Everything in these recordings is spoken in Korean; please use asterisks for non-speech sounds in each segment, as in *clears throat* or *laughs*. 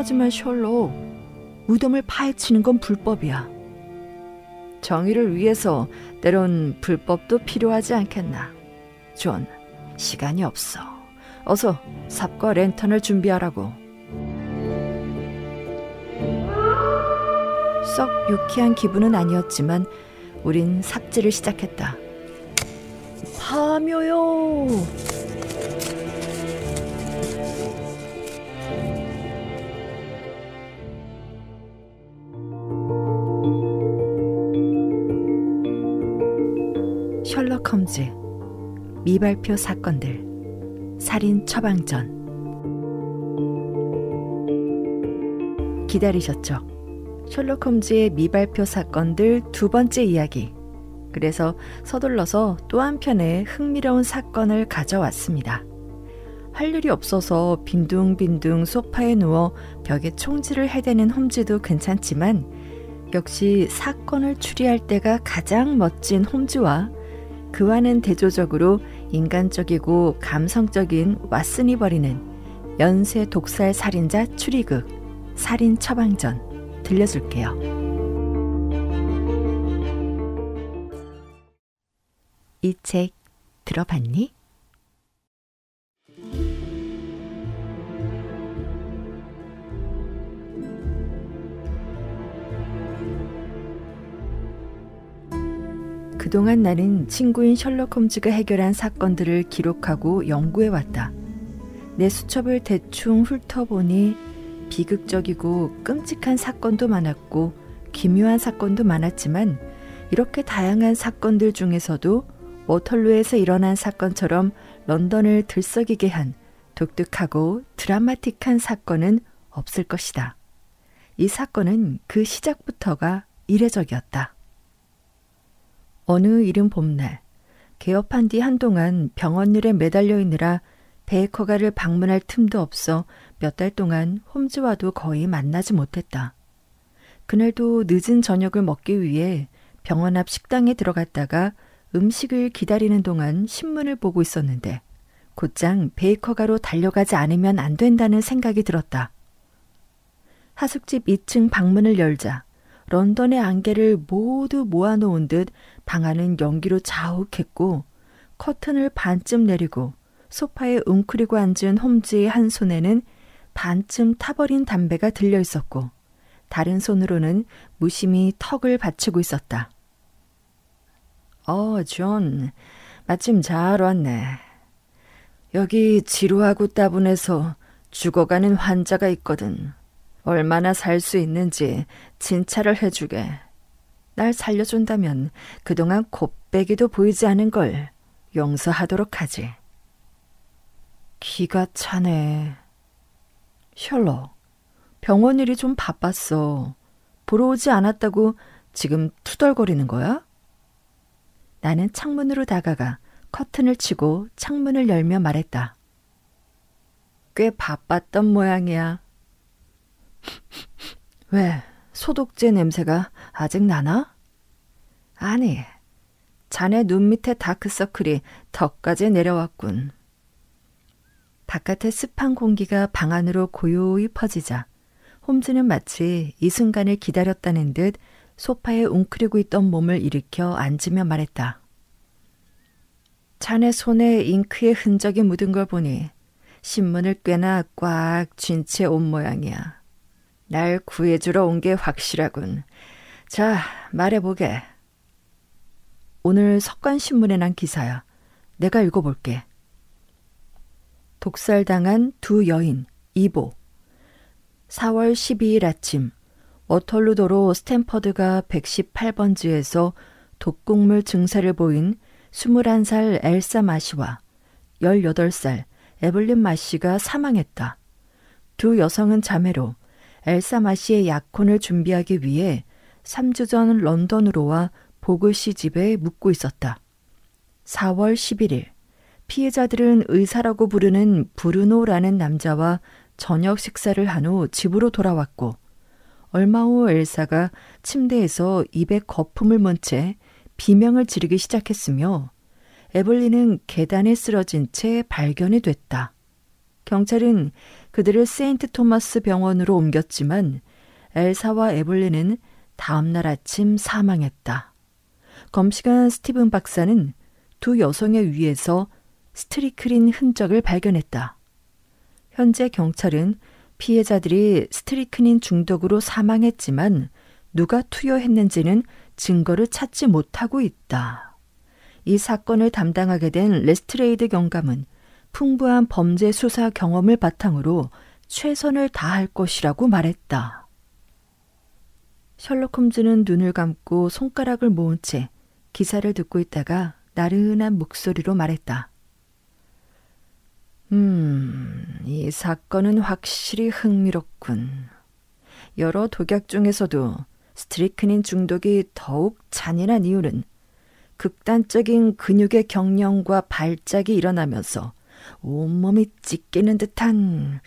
하지만 셜록, 무덤을 파헤치는 건 불법이야. 정의를 위해서 때론 불법도 필요하지 않겠나. 존, 시간이 없어. 어서 삽과 랜턴을 준비하라고. 썩 유쾌한 기분은 아니었지만 우린 삽질을 시작했다. 파묘요! 미발표 사건들, 살인 처방전. 기다리셨죠? 셜록 홈즈의 미발표 사건들 두 번째 이야기. 그래서 서둘러서 또 한편의 흥미로운 사건을 가져왔습니다. 할 일이 없어서 빈둥빈둥 소파에 누워 벽에 총질을 해대는 홈즈도 괜찮지만 역시 사건을 추리할 때가 가장 멋진 홈즈와 그와는 대조적으로 인간적이고 감성적인 왓슨이 벌이는 연쇄 독살 살인자 추리극 살인 처방전 들려줄게요. い책 들어봤니? 그동안 나는 친구인 셜록 홈즈가 해결한 사건들을 기록하고 연구해왔다. 내 수첩을 대충 훑어보니 비극적이고 끔찍한 사건도 많았고 기묘한 사건도 많았지만 이렇게 다양한 사건들 중에서도 워털루에서 일어난 사건처럼 런던을 들썩이게 한 독특하고 드라마틱한 사건은 없을 것이다. 이 사건은 그 시작부터가 이례적이었다. 어느 이른 봄날 개업한 뒤 한동안 병원 일에 매달려 있느라 베이커가를 방문할 틈도 없어 몇 달 동안 홈즈와도 거의 만나지 못했다. 그날도 늦은 저녁을 먹기 위해 병원 앞 식당에 들어갔다가 음식을 기다리는 동안 신문을 보고 있었는데 곧장 베이커가로 달려가지 않으면 안 된다는 생각이 들었다. 하숙집 2층 방문을 열자 런던의 안개를 모두 모아놓은 듯 방안은 연기로 자욱했고 커튼을 반쯤 내리고 소파에 웅크리고 앉은 홈즈의 한 손에는 반쯤 타버린 담배가 들려 있었고 다른 손으로는 무심히 턱을 받치고 있었다. 어, 존. 마침 잘 왔네. 여기 지루하고 따분해서 죽어가는 환자가 있거든. 얼마나 살 수 있는지 진찰을 해주게. 날 살려준다면 그동안 곱빼기도 보이지 않은 걸 용서하도록 하지. 기가 차네. 셜로 병원 일이 좀 바빴어. 보러 오지 않았다고 지금 투덜거리는 거야? 나는 창문으로 다가가 커튼을 치고 창문을 열며 말했다. 꽤 바빴던 모양이야. *laughs* 왜? 소독제 냄새가 아직 나나? 아니, 자네 눈 밑에 다크서클이 턱까지 내려왔군. 바깥의 습한 공기가 방 안으로 고요히 퍼지자 홈즈는 마치 이 순간을 기다렸다는 듯 소파에 웅크리고 있던 몸을 일으켜 앉으며 말했다. 자네 손에 잉크의 흔적이 묻은 걸 보니 신문을 꽤나 꽉 쥔 채 온 모양이야. 날 구해주러 온 게 확실하군. 자, 말해보게. 오늘 석관신문에난 기사야. 내가 읽어볼게. 독살당한 두 여인, 이보. 4월 12일 아침, 워털루도로 스탠퍼드가 118번지에서 독국물 증세를 보인 21살 엘사 마시와 18살 에블린 마시가 사망했다. 두 여성은 자매로 엘사마 시의 약혼을 준비하기 위해 3주 전 런던으로 와 보글 씨 집에 묵고 있었다. 4월 11일, 피해자들은 의사라고 부르는 브루노라는 남자와 저녁 식사를 한 후 집으로 돌아왔고, 얼마 후 엘사가 침대에서 입에 거품을 문 채 비명을 지르기 시작했으며, 에블린은 계단에 쓰러진 채 발견이 됐다. 경찰은 그들을 세인트 토마스 병원으로 옮겼지만 엘사와 에블린은 다음날 아침 사망했다. 검시한 스티븐 박사는 두 여성의 위에서 스트리크린 흔적을 발견했다. 현재 경찰은 피해자들이 스트리크닌 중독으로 사망했지만 누가 투여했는지는 증거를 찾지 못하고 있다. 이 사건을 담당하게 된 레스트레이드 경감은 풍부한 범죄 수사 경험을 바탕으로 최선을 다할 것이라고 말했다. 셜록 홈즈는 눈을 감고 손가락을 모은 채 기사를 듣고 있다가 나른한 목소리로 말했다. 음, 이 사건은 확실히 흥미롭군. 여러 독약 중에서도 스트리크닌 중독이 더욱 잔인한 이유는 극단적인 근육의 경련과 발작이 일어나면서 온몸이 찢기는 듯한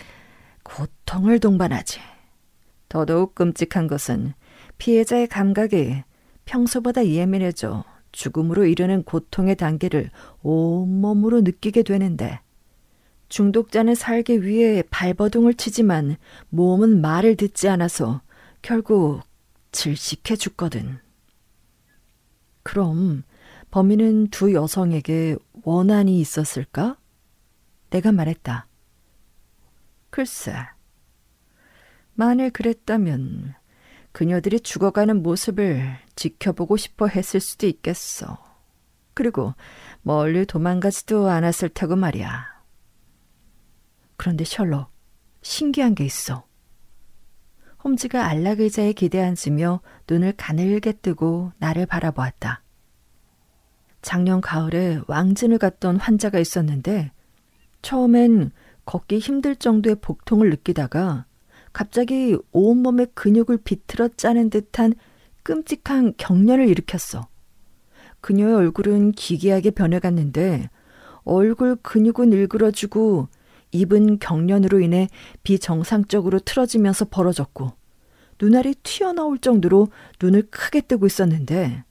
고통을 동반하지. 더더욱 끔찍한 것은 피해자의 감각이 평소보다 예민해져 죽음으로 이르는 고통의 단계를 온몸으로 느끼게 되는데 중독자는 살기 위해 발버둥을 치지만 몸은 말을 듣지 않아서 결국 질식해 죽거든. 그럼 범인은 두 여성에게 원한이 있었을까? 내가 말했다. 글쎄, 만일 그랬다면 그녀들이 죽어가는 모습을 지켜보고 싶어 했을 수도 있겠어. 그리고 멀리 도망가지도 않았을 테고 말이야. 그런데 셜록, 신기한 게 있어. 홈즈가 안락의자에 기대앉으며 눈을 가늘게 뜨고 나를 바라보았다. 작년 가을에 왕진을 갔던 환자가 있었는데 처음엔 걷기 힘들 정도의 복통을 느끼다가 갑자기 온몸의 근육을 비틀어 짜는 듯한 끔찍한 경련을 일으켰어. 그녀의 얼굴은 기괴하게 변해갔는데 얼굴 근육은 일그러지고 입은 경련으로 인해 비정상적으로 틀어지면서 벌어졌고 눈알이 튀어나올 정도로 눈을 크게 뜨고 있었는데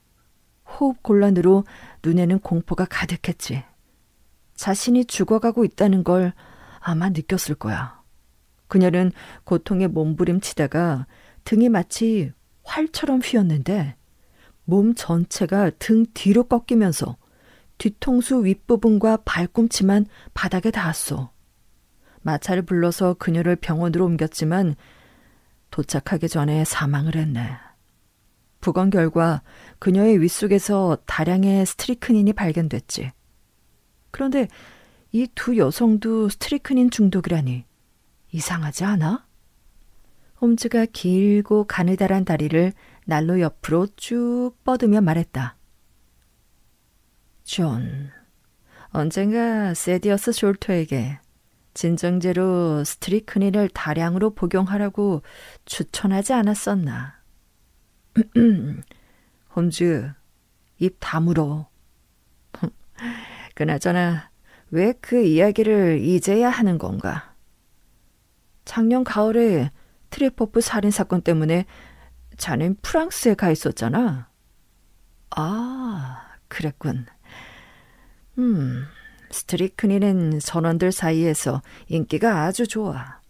호흡 곤란으로 눈에는 공포가 가득했지. 자신이 죽어가고 있다는 걸 아마 느꼈을 거야. 그녀는 고통에 몸부림치다가 등이 마치 활처럼 휘었는데 몸 전체가 등 뒤로 꺾이면서 뒤통수 윗부분과 발꿈치만 바닥에 닿았어. 마차를 불러서 그녀를 병원으로 옮겼지만 도착하기 전에 사망을 했네. 부검 결과 그녀의 윗속에서 다량의 스트리크닌이 발견됐지. 그런데 이 두 여성도 스트리크닌 중독이라니 이상하지 않아? 홈즈가 길고 가느다란 다리를 난로 옆으로 쭉 뻗으며 말했다. 존, 언젠가 세디어스 숄터에게 진정제로 스트리크닌을 다량으로 복용하라고 추천하지 않았었나. *clears throat* 홈즈, 입 다물어. 그나저나 왜 그 이야기를 이제야 하는 건가? 작년 가을에 트리포프 살인 사건 때문에 자넨 프랑스에 가 있었잖아. 아, 그랬군. 음, 스트리크니는 선원들 사이에서 인기가 아주 좋아.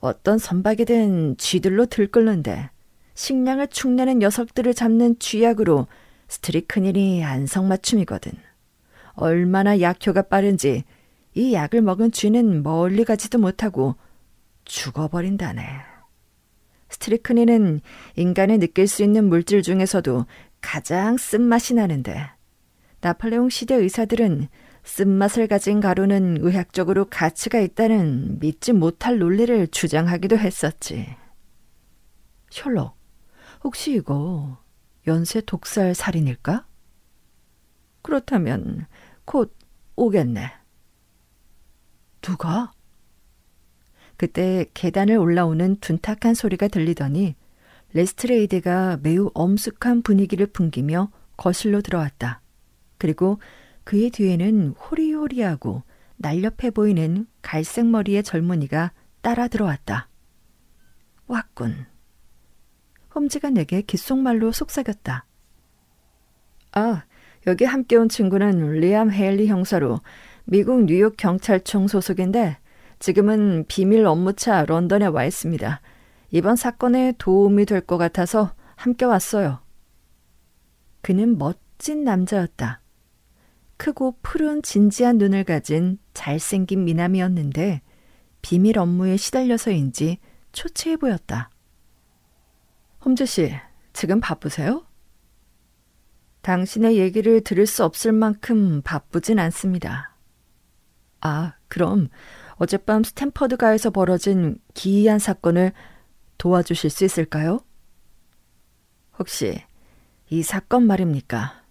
어떤 선박이든 쥐들로 들끓는데 식량을 축내는 녀석들을 잡는 쥐약으로 스트리크닐이 안성맞춤이거든. 얼마나 약효가 빠른지 이 약을 먹은 쥐는 멀리 가지도 못하고 죽어버린다네. 스트리크닌은 인간이 느낄 수 있는 물질 중에서도 가장 쓴맛이 나는데 나폴레옹 시대 의사들은 쓴맛을 가진 가루는 의학적으로 가치가 있다는 믿지 못할 논리를 주장하기도 했었지. 셜록, 혹시 이거 연쇄 독살 살인일까? 그렇다면 곧 오겠네. 누가? 그때 계단을 올라오는 둔탁한 소리가 들리더니 레스트레이드가 매우 엄숙한 분위기를 풍기며 거실로 들어왔다. 그리고 그의 뒤에는 호리호리하고 날렵해 보이는 갈색 머리의 젊은이가 따라 들어왔다. 왔군. 홈즈가 내게 귓속말로 속삭였다. 아, 여기 함께 온 친구는 리암 헤일리 형사로 미국 뉴욕 경찰청 소속인데 지금은 비밀 업무차 런던에 와 있습니다. 이번 사건에 도움이 될 것 같아서 함께 왔어요. 그는 멋진 남자였다. 크고 푸른 진지한 눈을 가진 잘생긴 미남이었는데 비밀 업무에 시달려서인지 초췌해 보였다. 홈즈 씨, 지금 바쁘세요? 당신의 얘기를 들을 수 없을 만큼 바쁘진 않습니다. 아, 그럼 어젯밤 스탠퍼드가에서 벌어진 기이한 사건을 도와주실 수 있을까요? 혹시 이 사건 말입니까?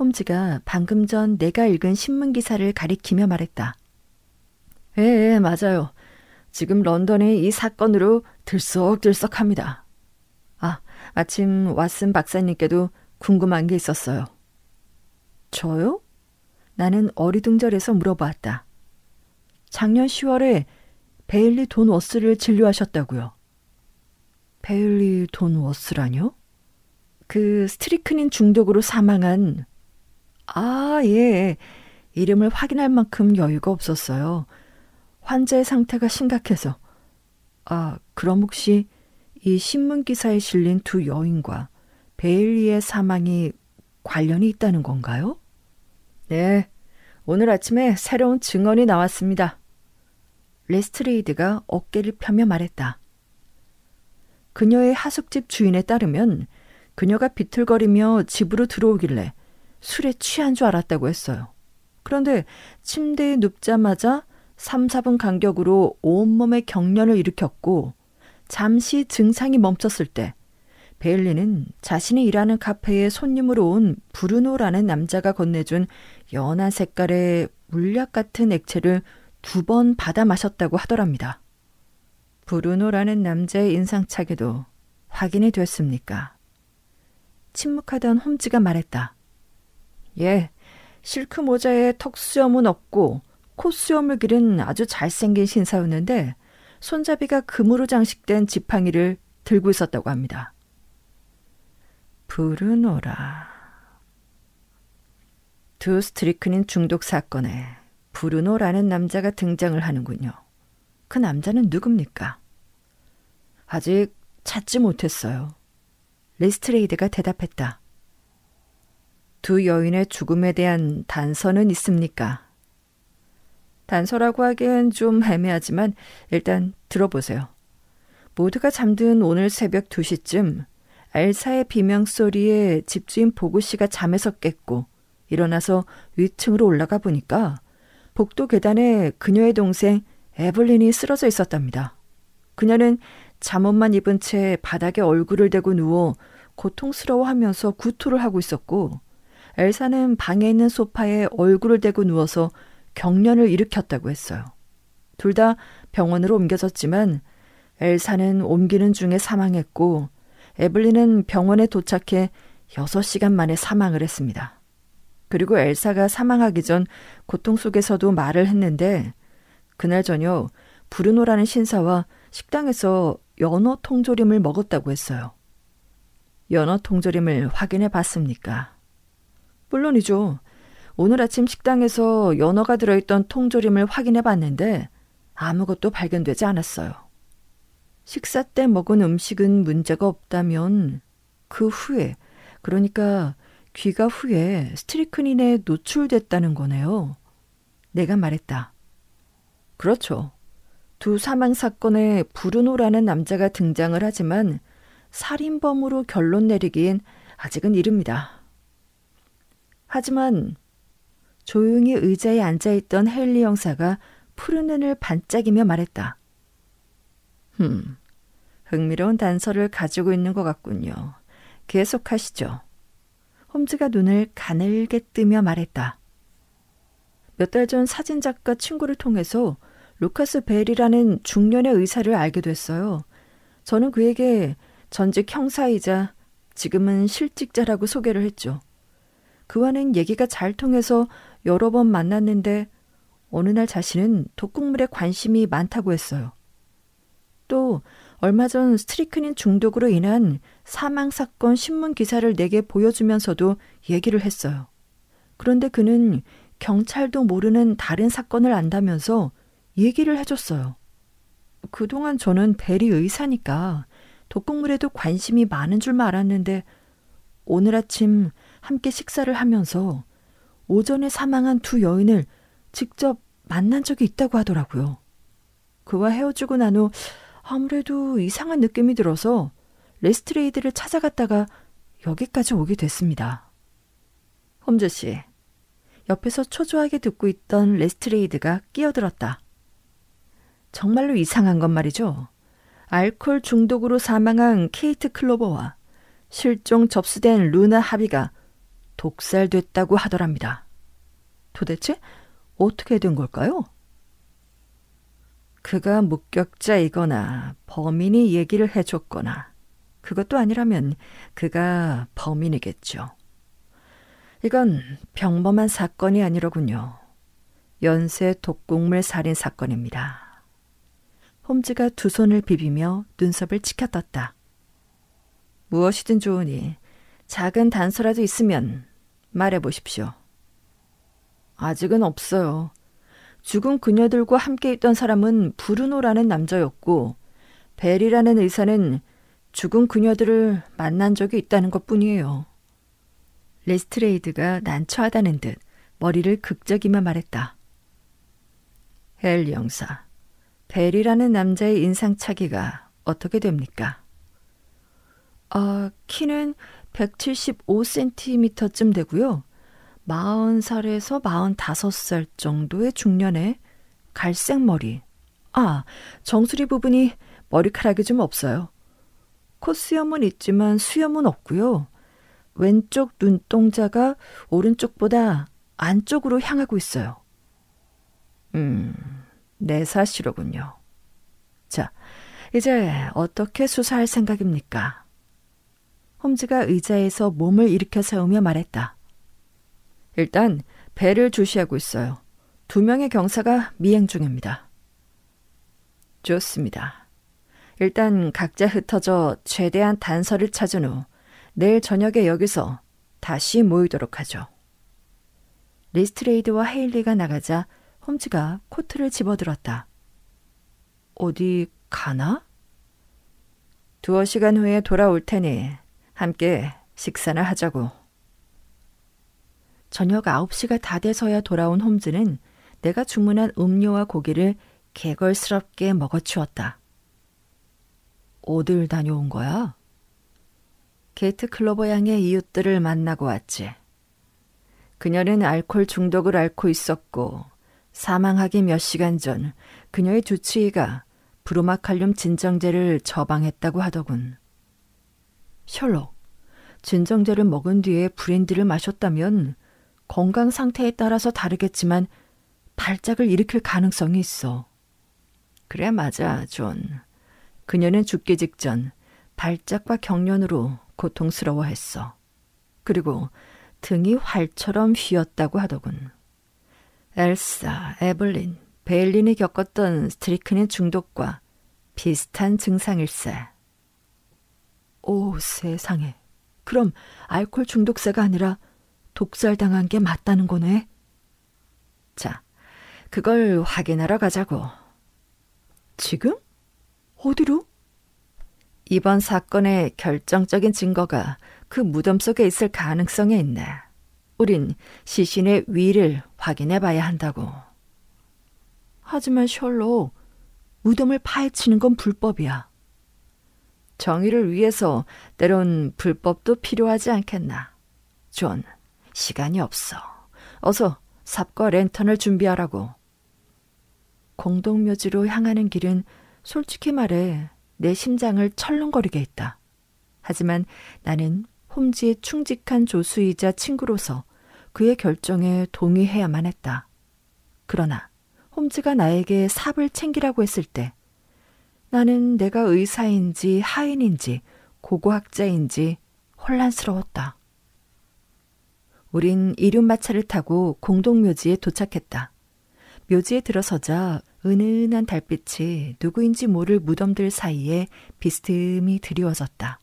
홈즈가 방금 전 내가 읽은 신문 기사를 가리키며 말했다. 예, 예, 맞아요. 지금 런던이 이 사건으로 들썩들썩합니다. 아, 마침 왓슨 박사님께도 궁금한 게 있었어요. 저요? 나는 어리둥절해서 물어봤다. 작년 10월에 베일리 돈 워스를 진료하셨다고요. 베일리 돈 워스라뇨? 그 스트리크닌 중독으로 사망한 아, 예. 이름을 확인할 만큼 여유가 없었어요. 환자의 상태가 심각해서. 아, 그럼 혹시 이 신문 기사에 실린 두 여인과 베일리의 사망이 관련이 있다는 건가요? 네. 오늘 아침에 새로운 증언이 나왔습니다. 레스트레이드가 어깨를 펴며 말했다. 그녀의 하숙집 주인에 따르면 그녀가 비틀거리며 집으로 들어오길래 술에 취한 줄 알았다고 했어요. 그런데 침대에 눕자마자 3, 4분 간격으로 온몸에 경련을 일으켰고 잠시 증상이 멈췄을 때 베일리는 자신이 일하는 카페에 손님으로 온 브루노라는 남자가 건네준 연한 색깔의 물약 같은 액체를 두 번 받아 마셨다고 하더랍니다. 브루노라는 남자의 인상착에도 확인이 됐습니까? 침묵하던 홈즈가 말했다. 예, 실크 모자에 턱 수염은 없고 코 수염을 기른 아주 잘생긴 신사였는데 손잡이가 금으로 장식된 지팡이를 들고 있었다고 합니다. 부르노라. 두 스트리크닌 중독 사건에 부르노라는 남자가 등장을 하는군요. 그 남자는 누굽니까? 아직 찾지 못했어요. 레스트레이드가 대답했다. 두 여인의 죽음에 대한 단서는 있습니까? 단서라고 하기엔 좀 애매하지만 일단 들어보세요. 모두가 잠든 오늘 새벽 2시쯤 알사의 비명 소리에 집주인 보구 씨가 잠에서 깼고 일어나서 위층으로 올라가 보니까 복도 계단에 그녀의 동생 에블린이 쓰러져 있었답니다. 그녀는 잠옷만 입은 채 바닥에 얼굴을 대고 누워 고통스러워하면서 구토를 하고 있었고 엘사는 방에 있는 소파에 얼굴을 대고 누워서 경련을 일으켰다고 했어요. 둘 다 병원으로 옮겨졌지만 엘사는 옮기는 중에 사망했고 에블린은 병원에 도착해 6시간 만에 사망을 했습니다. 그리고 엘사가 사망하기 전 고통 속에서도 말을 했는데 그날 저녁 브루노라는 신사와 식당에서 연어 통조림을 먹었다고 했어요. 연어 통조림을 확인해 봤습니까? 물론이죠. 오늘 아침 식당에서 연어가 들어있던 통조림을 확인해 봤는데 아무것도 발견되지 않았어요. 식사 때 먹은 음식은 문제가 없다면 그 후에, 그러니까 귀가 후에 스트리크닌에 노출됐다는 거네요. 내가 말했다. 그렇죠. 두 사망 사건에 부르노라는 남자가 등장을 하지만 살인범으로 결론 내리기엔 아직은 이릅니다. 하지만 조용히 의자에 앉아있던 헨리 형사가 푸른 눈을 반짝이며 말했다. 흠, 흥미로운 단서를 가지고 있는 것 같군요. 계속하시죠. 홈즈가 눈을 가늘게 뜨며 말했다. 몇 달 전 사진작가 친구를 통해서 루카스 벨이라는 중년의 의사를 알게 됐어요. 저는 그에게 전직 형사이자 지금은 실직자라고 소개를 했죠. 그와는 얘기가 잘 통해서 여러 번 만났는데 어느 날 자신은 독극물에 관심이 많다고 했어요. 또 얼마 전 스트리크닌 중독으로 인한 사망 사건 신문 기사를 내게 보여주면서도 얘기를 했어요. 그런데 그는 경찰도 모르는 다른 사건을 안다면서 얘기를 해줬어요. 그동안 저는 베리 의사니까 독극물에도 관심이 많은 줄만 알았는데 오늘 아침 함께 식사를 하면서 오전에 사망한 두 여인을 직접 만난 적이 있다고 하더라고요. 그와 헤어지고 난후 아무래도 이상한 느낌이 들어서 레스트레이드를 찾아갔다가 여기까지 오게 됐습니다. 홈즈 씨, 옆에서 초조하게 듣고 있던 레스트레이드가 끼어들었다. 정말로 이상한 건 말이죠. 알코올 중독으로 사망한 케이트 클로버와 실종 접수된 루나 하비가 독살됐다고 하더랍니다. 도대체 어떻게 된 걸까요? 그가 목격자이거나 범인이 얘기를 해줬거나 그것도 아니라면 그가 범인이겠죠. 이건 평범한 사건이 아니로군요. 연쇄 독극물 살인 사건입니다. 홈즈가 두 손을 비비며 눈썹을 치켜떴다. 무엇이든 좋으니 작은 단서라도 있으면 말해 보십시오. 아직은 없어요. 죽은 그녀들과 함께 있던 사람은 브루노라는 남자였고 벨이라는 의사는 죽은 그녀들을 만난 적이 있다는 것 뿐이에요. 레스트레이드가 난처하다는 듯 머리를 극적이며 말했다. 헬 영사, 벨이라는 남자의 인상차기가 어떻게 됩니까? 어, 키는 175cm쯤 되고요. 4 0 살에서 4 5살 정도의 중년에 갈색 머리. 아, 정수리 부분이 머리카락이 좀 없어요. 콧수염은 있지만 수염은 없고요. 왼쪽 눈동자가 오른쪽보다 안쪽으로 향하고 있어요. 음, 내사실로군요 네 자, 이제 어떻게 수사할 생각입니까? 홈즈가 의자에서 몸을 일으켜 세우며 말했다. 일단 배를 주시하고 있어요. 두 명의 경사가 미행 중입니다. 좋습니다. 일단 각자 흩어져 최대한 단서를 찾은 후 내일 저녁에 여기서 다시 모이도록 하죠. 리스트레이드와 헤일리가 나가자 홈즈가 코트를 집어들었다. 어디 가나? 두어 시간 후에 돌아올 테니 함께 식사나 하자고. 저녁 9시가 다 돼서야 돌아온 홈즈는 내가 주문한 음료와 고기를 개걸스럽게 먹어치웠다. 어딜 다녀온 거야? 게이트 클로버 양의 이웃들을 만나고 왔지. 그녀는 알코올 중독을 앓고 있었고 사망하기 몇 시간 전 그녀의 주치의가 브로마칼륨 진정제를 처방했다고 하더군. 셜록, 진정제를 먹은 뒤에 브랜드를 마셨다면 건강 상태에 따라서 다르겠지만 발작을 일으킬 가능성이 있어. 그래, 맞아, 존. 그녀는 죽기 직전 발작과 경련으로 고통스러워했어. 그리고 등이 활처럼 휘었다고 하더군. 엘사, 에블린, 베일린이 겪었던 스트리크닌 중독과 비슷한 증상일세. 오, 세상에. 그럼 알코올 중독세가 아니라 독살당한 게 맞다는 거네. 자, 그걸 확인하러 가자고. 지금? 어디로? 이번 사건의 결정적인 증거가 그 무덤 속에 있을 가능성이 있네. 우린 시신의 위를 확인해 봐야 한다고. 하지만 셜로 무덤을 파헤치는 건 불법이야. 정의를 위해서 때론 불법도 필요하지 않겠나. 존, 시간이 없어. 어서 삽과 랜턴을 준비하라고. 공동묘지로 향하는 길은 솔직히 말해 내 심장을 철렁거리게 했다. 하지만 나는 홈즈의 충직한 조수이자 친구로서 그의 결정에 동의해야만 했다. 그러나 홈즈가 나에게 삽을 챙기라고 했을 때 나는 내가 의사인지 하인인지 고고학자인지 혼란스러웠다. 우린 이륜마차를 타고 공동묘지에 도착했다. 묘지에 들어서자 은은한 달빛이 누구인지 모를 무덤들 사이에 비스듬히 드리워졌다.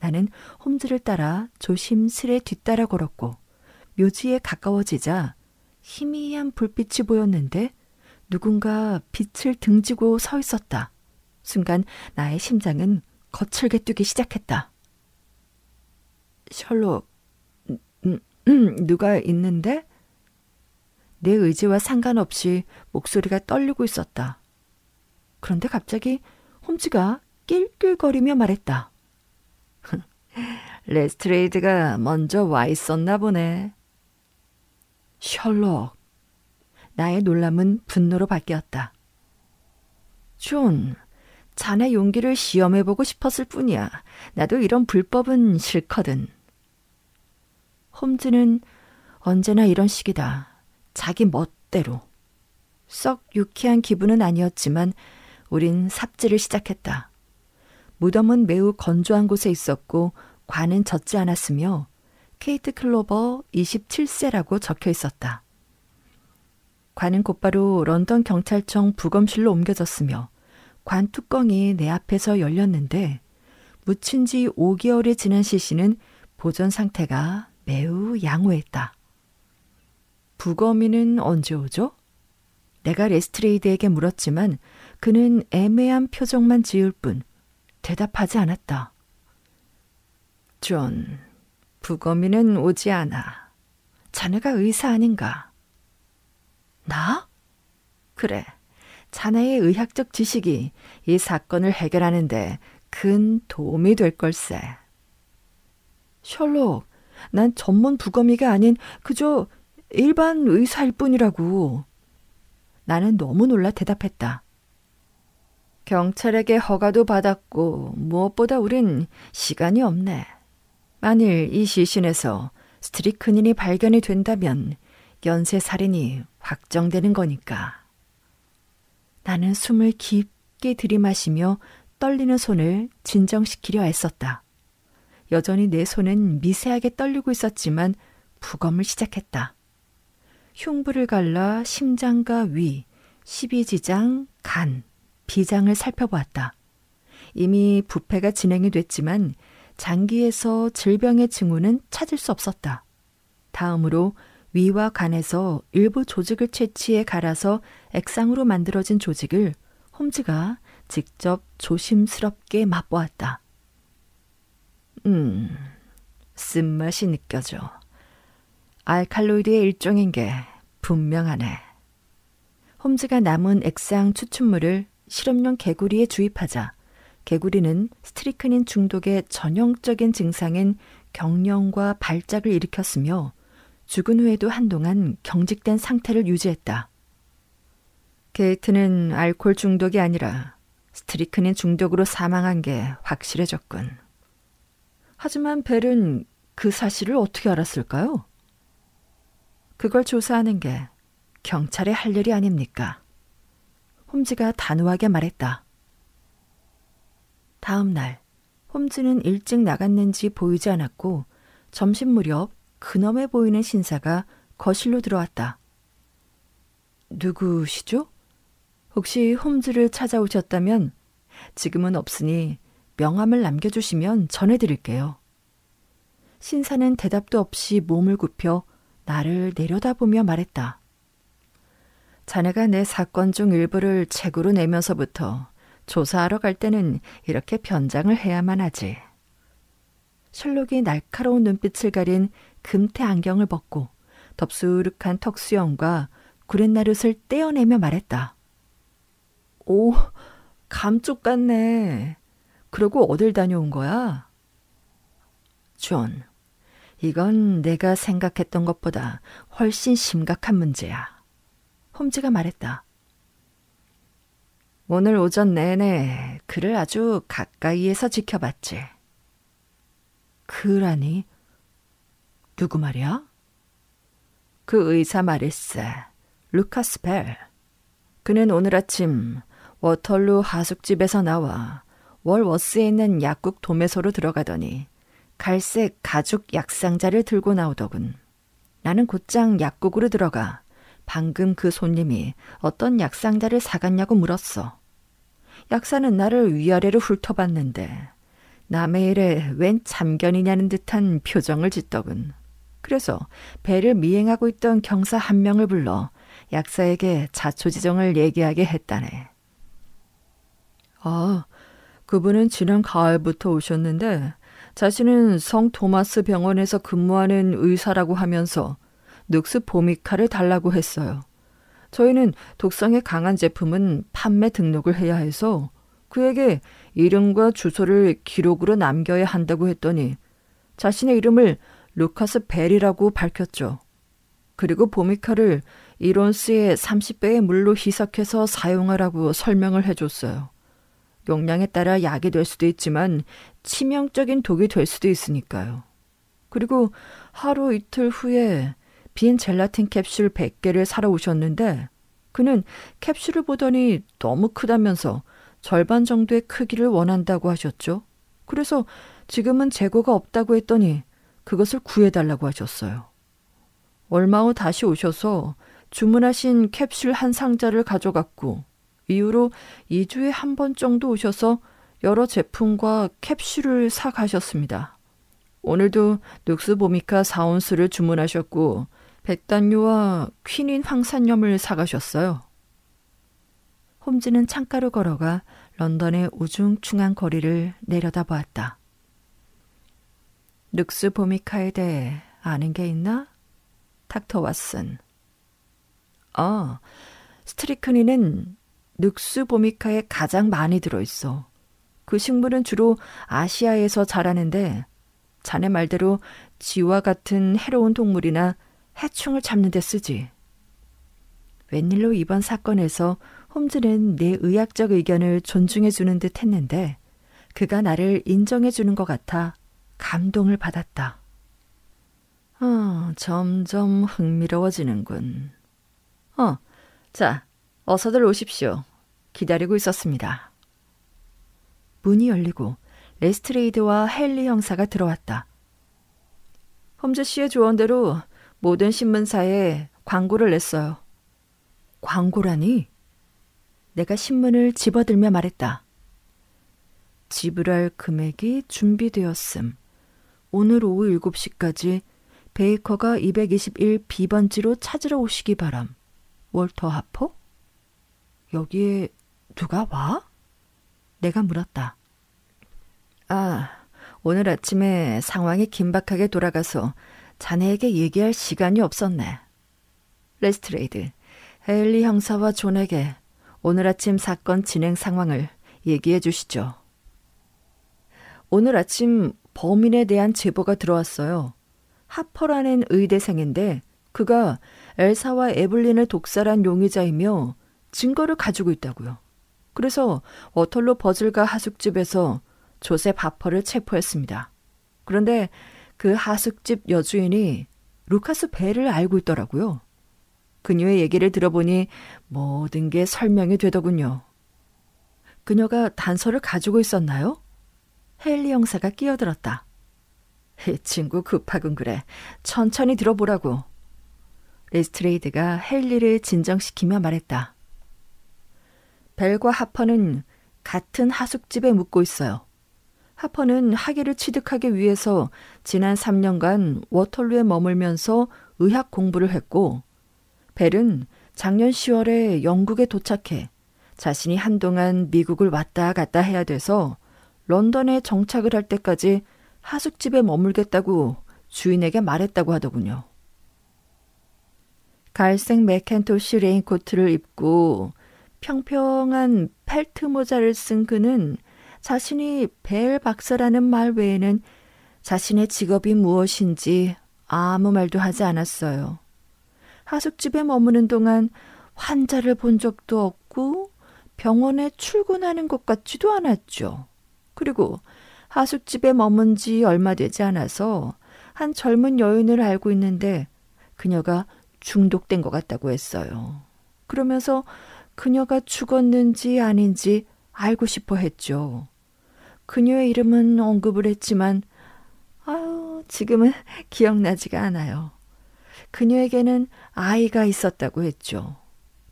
나는 홈즈를 따라 조심스레 뒤따라 걸었고 묘지에 가까워지자 희미한 불빛이 보였는데 누군가 빛을 등지고 서 있었다. 순간 나의 심장은 거칠게 뛰기 시작했다. 셜록, 음, 누가 있는데? 내 의지와 상관없이 목소리가 떨리고 있었다. 그런데 갑자기 홈즈가 낄낄거리며 말했다. *laughs* 레스트레이드가 먼저 와 있었나 보네. 셜록. 나의 놀람은 분노로 바뀌었다. 존, 자네 용기를 시험해보고 싶었을 뿐이야. 나도 이런 불법은 싫거든. 홈즈는 언제나 이런 식이다. 자기 멋대로. 썩 유쾌한 기분은 아니었지만 우린 삽질을 시작했다. 무덤은 매우 건조한 곳에 있었고 관은 젖지 않았으며 케이트 클로버 27세라고 적혀 있었다. 관은 곧바로 런던 경찰청 부검실로 옮겨졌으며 관 뚜껑이 내 앞에서 열렸는데 묻힌 지 5개월이 지난 시신은 보존 상태가 매우 양호했다. 부검이는 언제 오죠? 내가 레스트레이드에게 물었지만 그는 애매한 표정만 지을 뿐 대답하지 않았다. 존, 부검이는 오지 않아. 자네가 의사 아닌가? 나? 그래. 자네의 의학적 지식이 이 사건을 해결하는데 큰 도움이 될 걸세. 셜록, 난 전문 부검이가 아닌 그저 일반 의사일 뿐이라고. 나는 너무 놀라 대답했다. 경찰에게 허가도 받았고 무엇보다 우린 시간이 없네. 만일 이 시신에서 스트리크닌이 발견이 된다면 연쇄 살인이 확정되는 거니까. 나는 숨을 깊게 들이마시며 떨리는 손을 진정시키려 애썼다. 여전히 내 손은 미세하게 떨리고 있었지만 부검을 시작했다. 흉부를 갈라 심장과 위, 십이지장, 간, 비장을 살펴보았다. 이미 부패가 진행이 됐지만 장기에서 질병의 징후는 찾을 수 없었다. 다음으로 위와 간에서 일부 조직을 채취해 갈아서 액상으로 만들어진 조직을 홈즈가 직접 조심스럽게 맛보았다. 음, 쓴맛이 느껴져. 알칼로이드의 일종인 게 분명하네. 홈즈가 남은 액상 추출물을 실험용 개구리에 주입하자 개구리는 스트리크닌 중독의 전형적인 증상인 경련과 발작을 일으켰으며 죽은 후에도 한동안 경직된 상태를 유지했다. 게이트는 알코올 중독이 아니라 스트리크닌 중독으로 사망한 게 확실해졌군. 하지만 벨은 그 사실을 어떻게 알았을까요? 그걸 조사하는 게 경찰의 할 일이 아닙니까? 홈즈가 단호하게 말했다. 다음 날, 홈즈는 일찍 나갔는지 보이지 않았고, 점심 무렵 근엄해 보이는 신사가 거실로 들어왔다. 누구시죠? 혹시 홈즈를 찾아오셨다면 지금은 없으니 명함을 남겨주시면 전해드릴게요. 신사는 대답도 없이 몸을 굽혀 나를 내려다보며 말했다. 자네가 내 사건 중 일부를 책으로 내면서부터 조사하러 갈 때는 이렇게 변장을 해야만 하지. 셜록이 날카로운 눈빛을 가린 금태 안경을 벗고 덥수룩한 턱수염과 구렛나룻을 떼어내며 말했다. 오, 감쪽 같네. 그러고 어딜 다녀온 거야? 존, 이건 내가 생각했던 것보다 훨씬 심각한 문제야. 홈즈가 말했다. 오늘 오전 내내 그를 아주 가까이에서 지켜봤지. 그라니? 누구 말이야? 그 의사 말일세. 루카스 벨. 그는 오늘 아침 워털루 하숙집에서 나와 월워스에 있는 약국 도매소로 들어가더니 갈색 가죽 약상자를 들고 나오더군. 나는 곧장 약국으로 들어가 방금 그 손님이 어떤 약상자를 사갔냐고 물었어. 약사는 나를 위아래로 훑어봤는데 남의 일에 웬 참견이냐는 듯한 표정을 짓더군. 그래서 배를 미행하고 있던 경사 한 명을 불러 약사에게 자초지정을 얘기하게 했다네. 어, 그분은 지난 가을부터 오셨는데 자신은 성 토마스 병원에서 근무하는 의사라고 하면서 늑스 보미카를 달라고 했어요. 저희는 독성에 강한 제품은 판매 등록을 해야 해서 그에게 이름과 주소를 기록으로 남겨야 한다고 했더니 자신의 이름을 루카스 베리라고 밝혔죠. 그리고 보미카를 이론스의 30배의 물로 희석해서 사용하라고 설명을 해줬어요. 용량에 따라 약이 될 수도 있지만 치명적인 독이 될 수도 있으니까요. 그리고 하루 이틀 후에 빈 젤라틴 캡슐 100개를 사러 오셨는데 그는 캡슐을 보더니 너무 크다면서 절반 정도의 크기를 원한다고 하셨죠. 그래서 지금은 재고가 없다고 했더니 그것을 구해달라고 하셨어요. 얼마 후 다시 오셔서 주문하신 캡슐 한 상자를 가져갔고 이후로 2주에 한 번 정도 오셔서 여러 제품과 캡슐을 사 가셨습니다. 오늘도 녹스보미카 4온수를 주문하셨고 백단류와 퀸인 황산염을 사가셨어요. 홈즈는 창가로 걸어가 런던의 우중충한 거리를 내려다보았다. 늑스 보미카에 대해 아는 게 있나? 닥터 왓슨. 어, 스트리크니는 늑수보미카에 가장 많이 들어있어. 그 식물은 주로 아시아에서 자라는데 자네 말대로 쥐와 같은 해로운 동물이나 해충을 잡는 데 쓰지. 웬일로 이번 사건에서 홈즈는 내 의학적 의견을 존중해 주는 듯 했는데 그가 나를 인정해 주는 것 같아 감동을 받았다. 어, 점점 흥미로워지는군. 어, 자, 어서들 오십시오. 기다리고 있었습니다. 문이 열리고 레스트레이드와 헨리 형사가 들어왔다. 험즈 씨의 조언대로 모든 신문사에 광고를 냈어요. 광고라니? 내가 신문을 집어들며 말했다. 지불할 금액이 준비되었음. 오늘 오후 7시까지 베이커가 221비번지로 찾으러 오시기 바람. 월터 하포? 여기에 누가 와? 내가 물었다. 아, 오늘 아침에 상황이 긴박하게 돌아가서 자네에게 얘기할 시간이 없었네. 레스트레이드, 헤일리 형사와 존에게 오늘 아침 사건 진행 상황을 얘기해 주시죠. 오늘 아침 범인에 대한 제보가 들어왔어요. 하퍼라는 의대생인데 그가 엘사와 에블린을 독살한 용의자이며 증거를 가지고 있다고요. 그래서 워털로 버즐가 하숙집에서 조셉 하퍼를 체포했습니다. 그런데 그 하숙집 여주인이 루카스 벨을 알고 있더라고요. 그녀의 얘기를 들어보니 모든 게 설명이 되더군요. 그녀가 단서를 가지고 있었나요? 헨리 형사가 끼어들었다. 이 친구 급하군 그래. 천천히 들어보라고. 레스트레이드가 헨리를 진정시키며 말했다. 벨과 하퍼는 같은 하숙집에 묵고 있어요. 하퍼는 학위를 취득하기 위해서 지난 3년간 워털루에 머물면서 의학 공부를 했고, 벨은 작년 10월에 영국에 도착해 자신이 한동안 미국을 왔다 갔다 해야 돼서 런던에 정착을 할 때까지 하숙집에 머물겠다고 주인에게 말했다고 하더군요. 갈색 맥켄토시 레인코트를 입고 평평한 펠트 모자를 쓴 그는 자신이 벨 박사라는 말 외에는 자신의 직업이 무엇인지 아무 말도 하지 않았어요. 하숙집에 머무는 동안 환자를 본 적도 없고 병원에 출근하는 것 같지도 않았죠. 그리고 하숙집에 머문 지 얼마 되지 않아서 한 젊은 여인을 알고 있는데 그녀가 중독된 것 같다고 했어요. 그러면서 그녀가 죽었는지 아닌지 알고 싶어 했죠. 그녀의 이름은 언급을 했지만, 아유, 지금은 *laughs* 기억나지가 않아요. 그녀에게는 아이가 있었다고 했죠.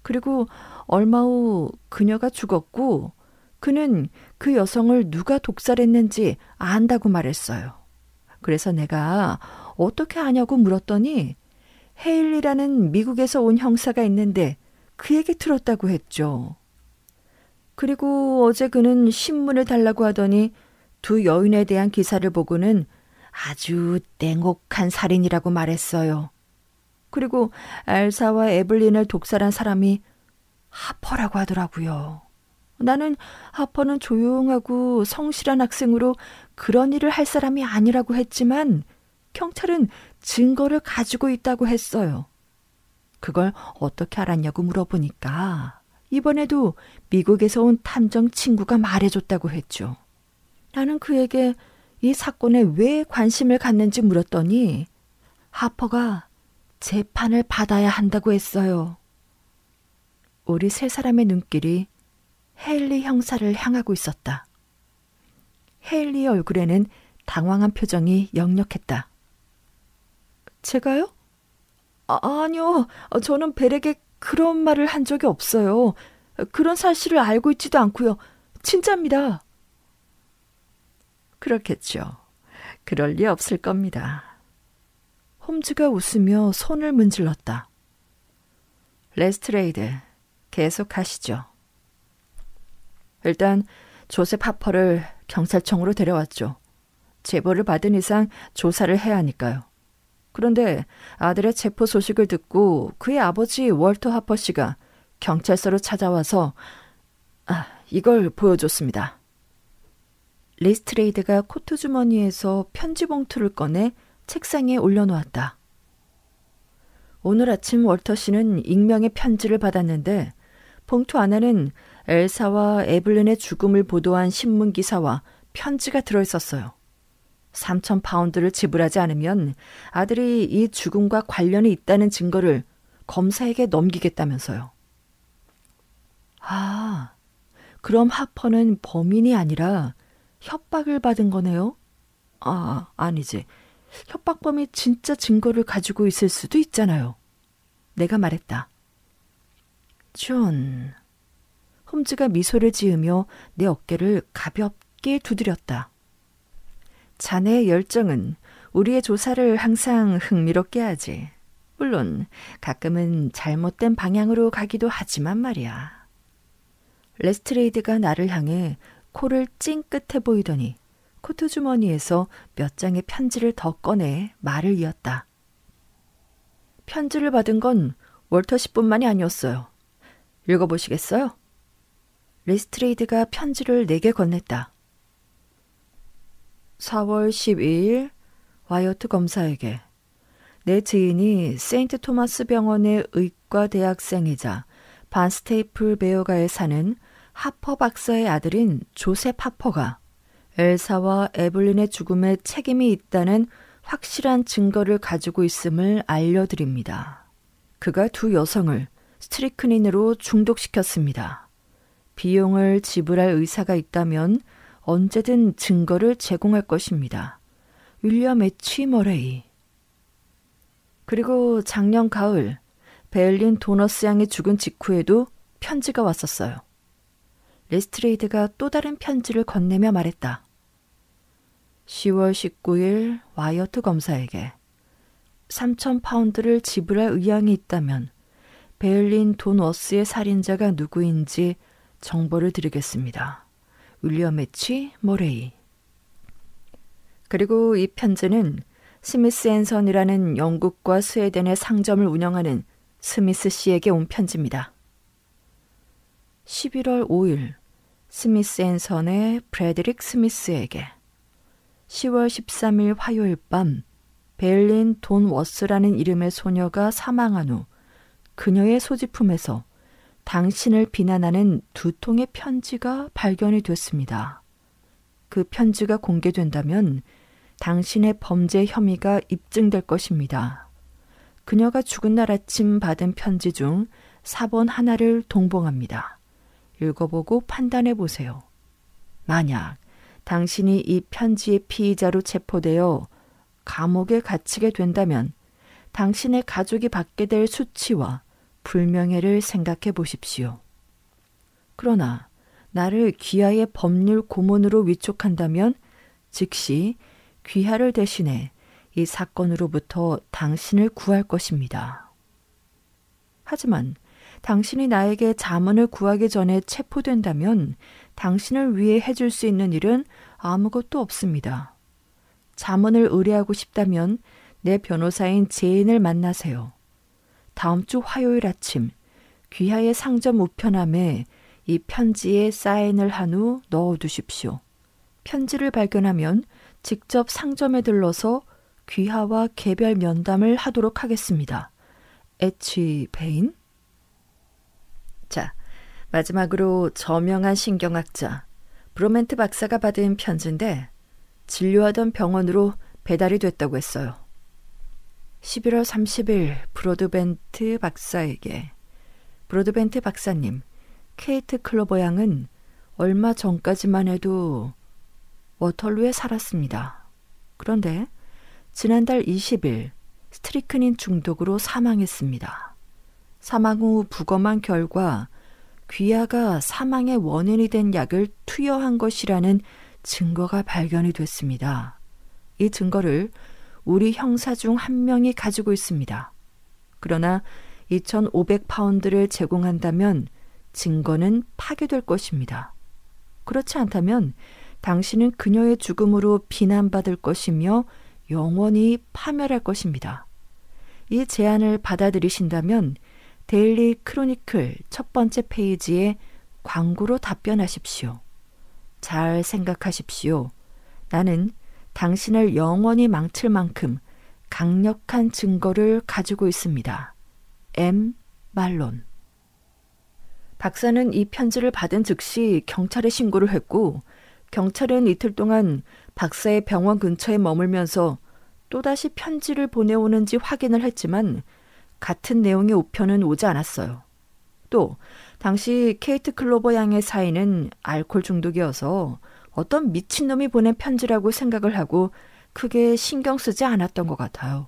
그리고 얼마 후 그녀가 죽었고, 그는 그 여성을 누가 독살했는지 안다고 말했어요. 그래서 내가 어떻게 아냐고 물었더니, 헤일리라는 미국에서 온 형사가 있는데, 그에게 틀었다고 했죠. 그리고 어제 그는 신문을 달라고 하더니 두 여인에 대한 기사를 보고는 아주 냉혹한 살인이라고 말했어요. 그리고 알사와 에블린을 독살한 사람이 하퍼라고 하더라고요. 나는 하퍼는 조용하고 성실한 학생으로 그런 일을 할 사람이 아니라고 했지만 경찰은 증거를 가지고 있다고 했어요. 그걸 어떻게 알았냐고 물어보니까 이번에도 미국에서 온 탐정 친구가 말해줬다고 했죠. 나는 그에게 이 사건에 왜 관심을 갖는지 물었더니 하퍼가 재판을 받아야 한다고 했어요. 우리 세 사람의 눈길이 헤일리 형사를 향하고 있었다. 헤일리의 얼굴에는 당황한 표정이 역력했다. 제가요? 아, 아니요, 어, 저는 벨에게 그런 말을 한 적이 없어요. 그런 사실을 알고 있지도 않고요. 진짜입니다. 그렇겠죠. 그럴 리 없을 겁니다. 홈즈가 웃으며 손을 문질렀다. 레스트레이드, 계속하시죠. 일단 조셉 하퍼를 경찰청으로 데려왔죠. 제보를 받은 이상 조사를 해야 하니까요. 그런데 아들의 체포 소식을 듣고 그의 아버지 월터 하퍼 씨가 경찰서로 찾아와서 아, 이걸 보여줬습니다. 리스트레이드가 코트 주머니에서 편지 봉투를 꺼내 책상에 올려놓았다. 오늘 아침 월터 씨는 익명의 편지를 받았는데 봉투 안에는 엘사와 에블린의 죽음을 보도한 신문 기사와 편지가 들어 있었어요. 3천 파운드를 지불하지 않으면 아들이 이 죽음과 관련이 있다는 증거를 검사에게 넘기겠다면서요. 아, 그럼 하퍼는 범인이 아니라 협박을 받은 거네요? 아, 아니지. 협박범이 진짜 증거를 가지고 있을 수도 있잖아요. 내가 말했다. 존. 홈즈가 미소를 지으며 내 어깨를 가볍게 두드렸다. 자네의 열정은 우리의 조사를 항상 흥미롭게 하지. 물론 가끔은 잘못된 방향으로 가기도 하지만 말이야. 레스트레이드가 나를 향해 코를 찡긋해 보이더니 코트 주머니에서 몇 장의 편지를 더 꺼내 말을 이었다. 편지를 받은 건 월터 씨뿐만이 아니었어요. 읽어보시겠어요? 레스트레이드가 편지를 내게 건넸다. 4월 12일 와이어트 검사에게 내 지인이 세인트 토마스 병원의 의과 대학생이자 반 스테이플 베어가에 사는 하퍼 박사의 아들인 조셉 하퍼가 엘사와 에블린의 죽음에 책임이 있다는 확실한 증거를 가지고 있음을 알려드립니다. 그가 두 여성을 스트리크닌으로 중독시켰습니다. 비용을 지불할 의사가 있다면 언제든 증거를 제공할 것입니다. 윌리엄 H. 머레이. 그리고 작년 가을 베를린 도너스 양이 죽은 직후에도 편지가 왔었어요. 레스트레이드가 또 다른 편지를 건네며 말했다. 10월 19일 와이어트 검사에게 3천 파운드를 지불할 의향이 있다면 베를린 돈 워스의 살인자가 누구인지 정보를 드리겠습니다. 윌리엄 H. 모레이. 그리고 이 편지는 스미스 앤선이라는 영국과 스웨덴의 상점을 운영하는 스미스 씨에게 온 편지입니다. 11월 5일 스미스 앤선의 브레드릭 스미스에게 10월 13일 화요일 밤베린돈 워스라는 이름의 소녀가 사망한 후 그녀의 소지품에서 당신을 비난하는 두 통의 편지가 발견이 됐습니다. 그 편지가 공개된다면 당신의 범죄 혐의가 입증될 것입니다. 그녀가 죽은 날 아침 받은 편지 중 4번 하나를 동봉합니다. 읽어보고 판단해 보세요. 만약 당신이 이 편지의 피의자로 체포되어 감옥에 갇히게 된다면 당신의 가족이 받게 될 수치와 불명예를 생각해 보십시오. 그러나 나를 귀하의 법률 고문으로 위촉한다면 즉시 귀하를 대신해 이 사건으로부터 당신을 구할 것입니다. 하지만 당신이 나에게 자문을 구하기 전에 체포된다면 당신을 위해 해줄 수 있는 일은 아무것도 없습니다. 자문을 의뢰하고 싶다면 내 변호사인 제인을 만나세요. 다음 주 화요일 아침 귀하의 상점 우편함에 이 편지에 사인을 한 후 넣어두십시오. 편지를 발견하면 직접 상점에 들러서 귀하와 개별 면담을 하도록 하겠습니다. 에치 베인? 자, 마지막으로 저명한 신경학자 브로멘트 박사가 받은 편지인데 진료하던 병원으로 배달이 됐다고 했어요. 11월 30일 브로드벤트 박사에게 브로드벤트 박사님, 케이트 클로버 양은 얼마 전까지만 해도 워털루에 살았습니다. 그런데 지난달 20일 스트리크닌 중독으로 사망했습니다. 사망 후 부검한 결과 귀하가 사망의 원인이 된 약을 투여한 것이라는 증거가 발견이 됐습니다. 이 증거를 우리 형사 중 한 명이 가지고 있습니다. 그러나 2,500파운드를 제공한다면 증거는 파괴될 것입니다. 그렇지 않다면 당신은 그녀의 죽음으로 비난받을 것이며 영원히 파멸할 것입니다. 이 제안을 받아들이신다면 데일리 크로니클 첫 번째 페이지에 광고로 답변하십시오. 잘 생각하십시오. 나는 당신을 영원히 망칠 만큼 강력한 증거를 가지고 있습니다. M. 말론. 박사는 이 편지를 받은 즉시 경찰에 신고를 했고, 경찰은 이틀 동안 박사의 병원 근처에 머물면서 또다시 편지를 보내오는지 확인을 했지만, 같은 내용의 우편은 오지 않았어요. 또, 당시 케이트 클로버 양의 사인은 알코올 중독이어서 어떤 미친놈이 보낸 편지라고 생각을 하고 크게 신경 쓰지 않았던 것 같아요.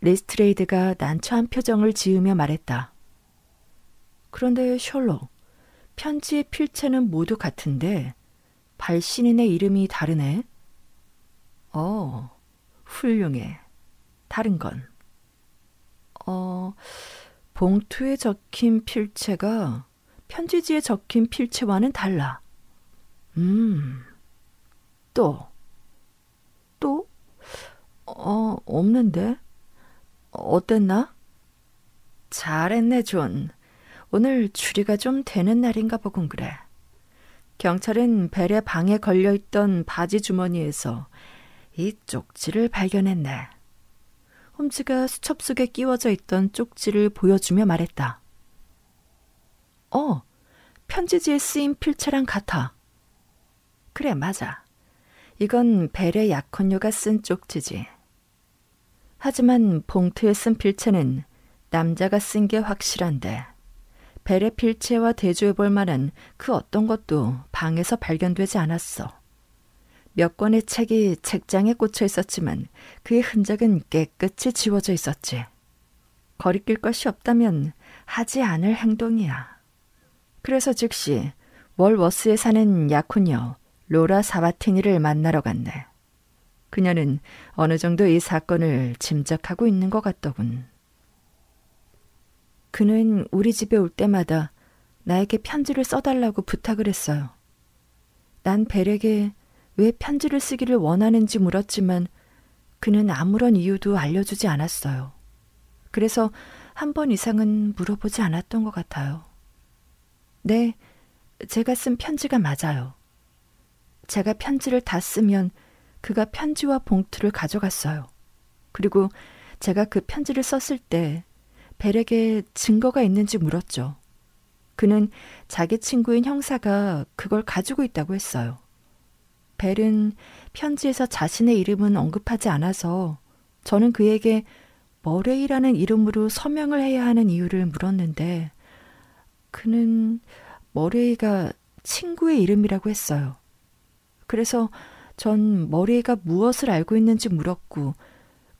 레스트레이드가 난처한 표정을 지으며 말했다. 그런데 셜록, 편지의 필체는 모두 같은데 발신인의 이름이 다르네. 어, 훌륭해. 다른 건. 어, 봉투에 적힌 필체가 편지지에 적힌 필체와는 달라. 음, 또, 또? 어, 없는데? 어땠나? 잘했네, 존. 오늘 추리가 좀 되는 날인가 보군 그래. 경찰은 벨의 방에 걸려있던 바지 주머니에서 이 쪽지를 발견했네. 홈즈가 수첩 속에 끼워져 있던 쪽지를 보여주며 말했다. 어, 편지지에 쓰인 필체랑 같아. 그래, 맞아. 이건 벨의 약혼녀가 쓴 쪽지지. 하지만 봉투에 쓴 필체는 남자가 쓴 게 확실한데 벨의 필체와 대조해 볼 만한 그 어떤 것도 방에서 발견되지 않았어. 몇 권의 책이 책장에 꽂혀 있었지만 그의 흔적은 깨끗이 지워져 있었지. 거리낄 것이 없다면 하지 않을 행동이야. 그래서 즉시 월워스에 사는 약혼녀 로라 사바티니를 만나러 갔네. 그녀는 어느 정도 이 사건을 짐작하고 있는 것 같더군. 그는 우리 집에 올 때마다 나에게 편지를 써달라고 부탁을 했어요. 난 벨에게 왜 편지를 쓰기를 원하는지 물었지만 그는 아무런 이유도 알려주지 않았어요. 그래서 한 번 이상은 물어보지 않았던 것 같아요. 네, 제가 쓴 편지가 맞아요. 제가 편지를 다 쓰면 그가 편지와 봉투를 가져갔어요. 그리고 제가 그 편지를 썼을 때 벨에게 증거가 있는지 물었죠. 그는 자기 친구인 형사가 그걸 가지고 있다고 했어요. 벨은 편지에서 자신의 이름은 언급하지 않아서 저는 그에게 머레이라는 이름으로 서명을 해야 하는 이유를 물었는데 그는 머레이가 친구의 이름이라고 했어요. 그래서 전 머리가 무엇을 알고 있는지 물었고,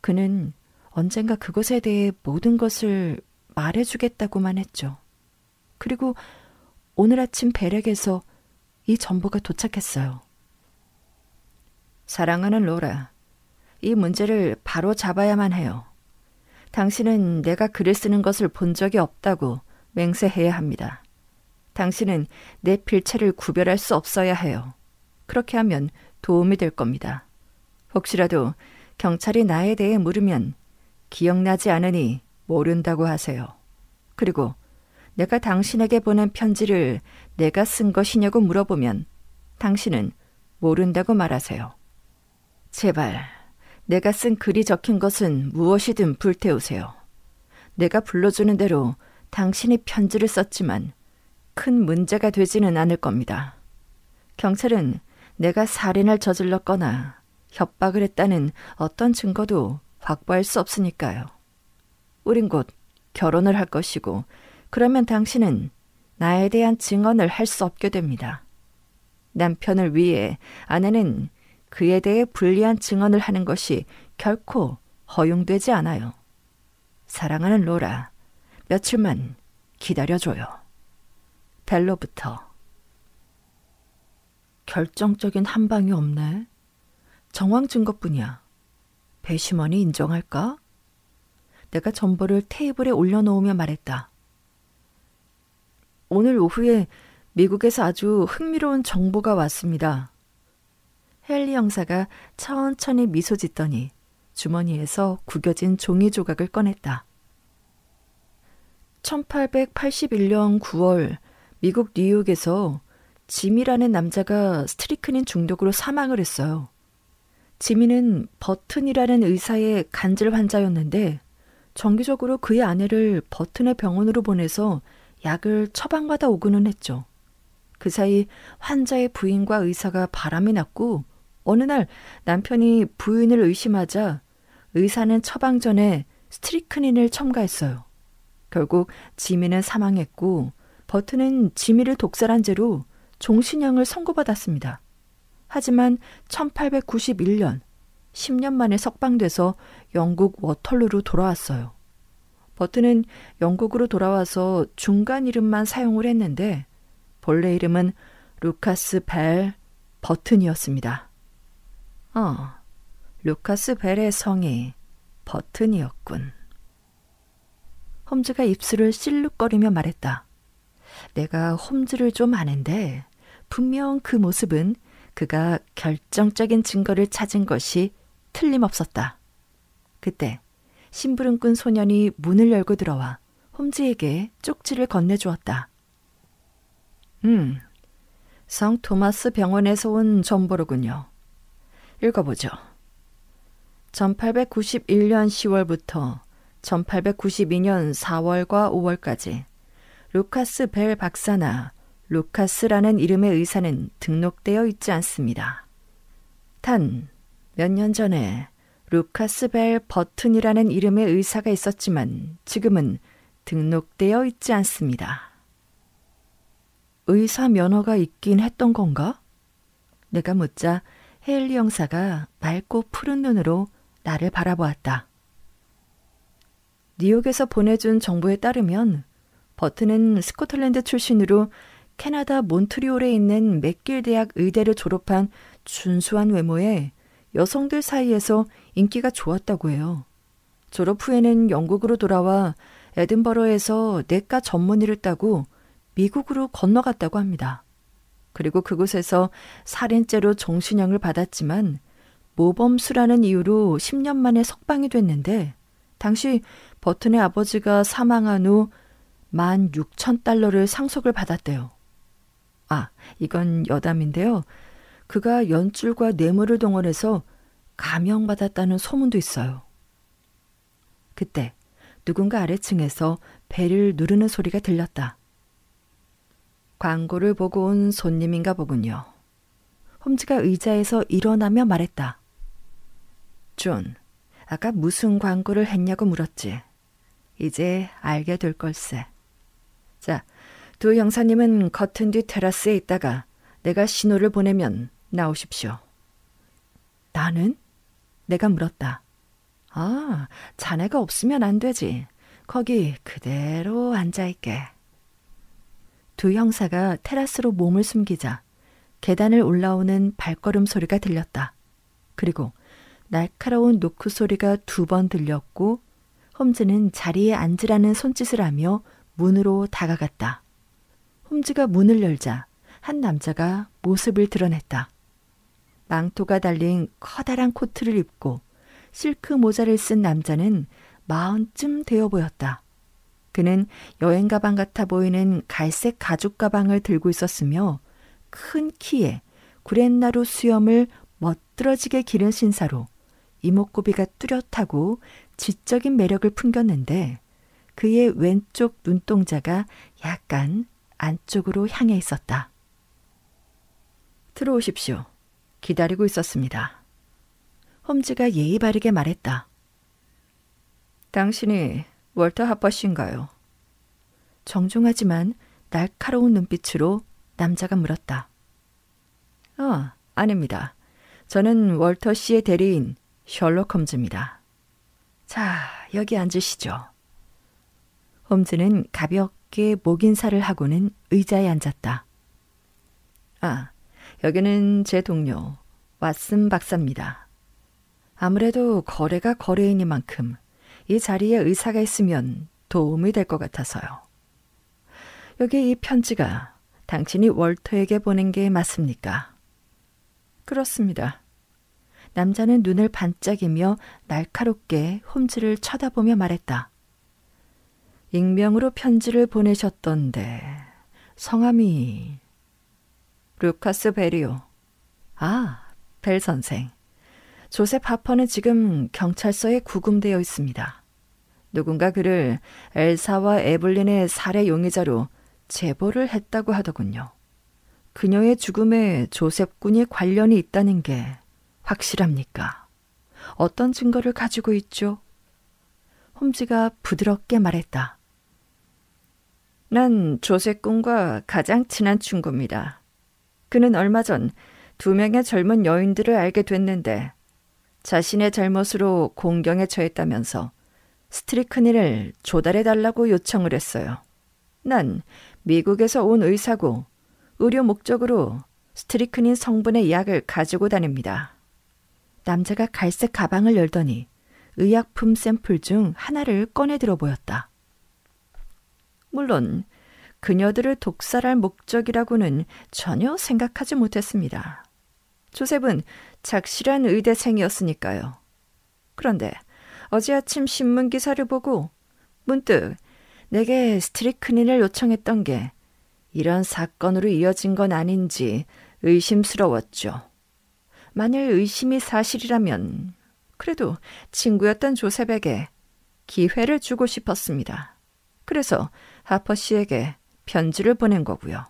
그는 언젠가 그것에 대해 모든 것을 말해주겠다고만 했죠. 그리고 오늘 아침 배락에서 이 전보가 도착했어요. 사랑하는 로라, 이 문제를 바로 잡아야만 해요. 당신은 내가 글을 쓰는 것을 본 적이 없다고 맹세해야 합니다. 당신은 내 필체를 구별할 수 없어야 해요. 그렇게 하면 도움이 될 겁니다. 혹시라도 경찰이 나에 대해 물으면 기억나지 않으니 모른다고 하세요. 그리고 내가 당신에게 보낸 편지를 내가 쓴 것이냐고 물어보면 당신은 모른다고 말하세요. 제발, 내가 쓴 글이 적힌 것은 무엇이든 불태우세요. 내가 불러주는 대로 당신이 편지를 썼지만 큰 문제가 되지는 않을 겁니다. 경찰은 내가 살인을 저질렀거나 협박을 했다는 어떤 증거도 확보할 수 없으니까요. 우린 곧 결혼을 할 것이고, 그러면 당신은 나에 대한 증언을 할 수 없게 됩니다. 남편을 위해 아내는 그에 대해 불리한 증언을 하는 것이 결코 허용되지 않아요. 사랑하는 로라, 며칠만 기다려줘요. 벨로부터 결정적인 한 방이 없네. 정황 증거뿐이야. 배심원이 인정할까? 내가 정보를 테이블에 올려놓으며 말했다. 오늘 오후에 미국에서 아주 흥미로운 정보가 왔습니다. 헨리 형사가 천천히 미소 짓더니 주머니에서 구겨진 종이 조각을 꺼냈다. 1881년 9월 미국 뉴욕에서 지미라는 남자가 스트리크닌 중독으로 사망을 했어요. 지미는 버튼이라는 의사의 간질 환자였는데 정기적으로 그의 아내를 버튼의 병원으로 보내서 약을 처방받아 오고는 했죠. 그 사이 환자의 부인과 의사가 바람이 났고 어느 날 남편이 부인을 의심하자 의사는 처방 전에 스트리크닌을 첨가했어요. 결국 지미는 사망했고 버튼은 지미를 독살한 죄로 종신형을 선고받았습니다. 하지만 1891년 10년 만에 석방돼서 영국 워털루로 돌아왔어요. 버튼은 영국으로 돌아와서 중간 이름만 사용을 했는데 본래 이름은 루카스 벨 버튼이었습니다. 어, 루카스 벨의 성이 버튼이었군. 홈즈가 입술을 실룩거리며 말했다. 내가 홈즈를 좀 아는데 분명 그 모습은 그가 결정적인 증거를 찾은 것이 틀림없었다. 그때 심부름꾼 소년이 문을 열고 들어와 홈즈에게 쪽지를 건네주었다. 음, 성 토마스 병원에서 온 정보로군요. 읽어보죠. 1891년 10월부터 1892년 4월과 5월까지 루카스 벨 박사나 루카스라는 이름의 의사는 등록되어 있지 않습니다. 단, 몇 년 전에 루카스 벨 버튼이라는 이름의 의사가 있었지만 지금은 등록되어 있지 않습니다. 의사 면허가 있긴 했던 건가? 내가 묻자 헤일리 형사가 맑고 푸른 눈으로 나를 바라보았다. 뉴욕에서 보내준 정보에 따르면 버튼은 스코틀랜드 출신으로 캐나다 몬트리올에 있는 맥길 대학 의대를 졸업한 준수한 외모에 여성들 사이에서 인기가 좋았다고 해요. 졸업 후에는 영국으로 돌아와 에든버러에서 내과 전문의를 따고 미국으로 건너갔다고 합니다. 그리고 그곳에서 살인죄로 정신형을 받았지만 모범수라는 이유로 10년 만에 석방이 됐는데 당시 버튼의 아버지가 사망한 후 16,000달러를 상속을 받았대요. 아, 이건 여담인데요. 그가 연줄과 뇌물을 동원해서 감형받았다는 소문도 있어요. 그때 누군가 아래층에서 배를 누르는 소리가 들렸다. 광고를 보고 온 손님인가 보군요. 홈즈가 의자에서 일어나며 말했다. 존, 아까 무슨 광고를 했냐고 물었지. 이제 알게 될 걸세. 자, 두 형사님은 커튼 뒤 테라스에 있다가 내가 신호를 보내면 나오십시오. 나는? 내가 물었다. 아, 자네가 없으면 안 되지. 거기 그대로 앉아있게. 두 형사가 테라스로 몸을 숨기자 계단을 올라오는 발걸음 소리가 들렸다. 그리고 날카로운 노크 소리가 두 번 들렸고 홈즈는 자리에 앉으라는 손짓을 하며 문으로 다가갔다. 홈즈가 문을 열자 한 남자가 모습을 드러냈다. 망토가 달린 커다란 코트를 입고 실크 모자를 쓴 남자는 마흔쯤 되어 보였다. 그는 여행 가방 같아 보이는 갈색 가죽 가방을 들고 있었으며 큰 키에 구렛나루 수염을 멋들어지게 기른 신사로 이목구비가 뚜렷하고 지적인 매력을 풍겼는데 그의 왼쪽 눈동자가 약간 안쪽으로 향해 있었다. 들어오십시오. 기다리고 있었습니다. 홈즈가 예의 바르게 말했다. 당신이 월터 하퍼신가요? 정중하지만 날카로운 눈빛으로 남자가 물었다. 아, 아닙니다. 저는 월터 씨의 대리인 셜록 홈즈입니다. 자, 여기 앉으시죠. 홈즈는 가볍게 가볍게 목 인사를 하고는 의자에 앉았다. 아, 여기는 제 동료 왓슨 박사입니다. 아무래도 거래가 거래인이만큼 이 자리에 의사가 있으면 도움이 될 것 같아서요. 여기 이 편지가 당신이 월터에게 보낸 게 맞습니까? 그렇습니다. 남자는 눈을 반짝이며 날카롭게 홈즈를 쳐다보며 말했다. 익명으로 편지를 보내셨던데 성함이 루카스 베리오. 아, 벨 선생. 조셉 하퍼는 지금 경찰서에 구금되어 있습니다. 누군가 그를 엘사와 에블린의 살해 용의자로 제보를 했다고 하더군요. 그녀의 죽음에 조셉 군이 관련이 있다는 게 확실합니까? 어떤 증거를 가지고 있죠? 홈즈가 부드럽게 말했다. 난조세꾼과 가장 친한 친구입니다. 그는 얼마 전 두 명의 젊은 여인들을 알게 됐는데 자신의 잘못으로 공경에 처했다면서 스트리크니를 조달해 달라고 요청을 했어요. 난 미국에서 온 의사고 의료 목적으로 스트리크닌 성분의 약을 가지고 다닙니다. 남자가 갈색 가방을 열더니 의약품 샘플 중 하나를 꺼내 들어 보였다. 물론 그녀들을 독살할 목적이라고는 전혀 생각하지 못했습니다. 조셉은 착실한 의대생이었으니까요. 그런데 어제 아침 신문 기사를 보고 문득 내게 스트리크닌을 요청했던 게 이런 사건으로 이어진 건 아닌지 의심스러웠죠. 만일 의심이 사실이라면 그래도 친구였던 조셉에게 기회를 주고 싶었습니다. 그래서 하퍼 씨에게 편지를 보낸 거고요.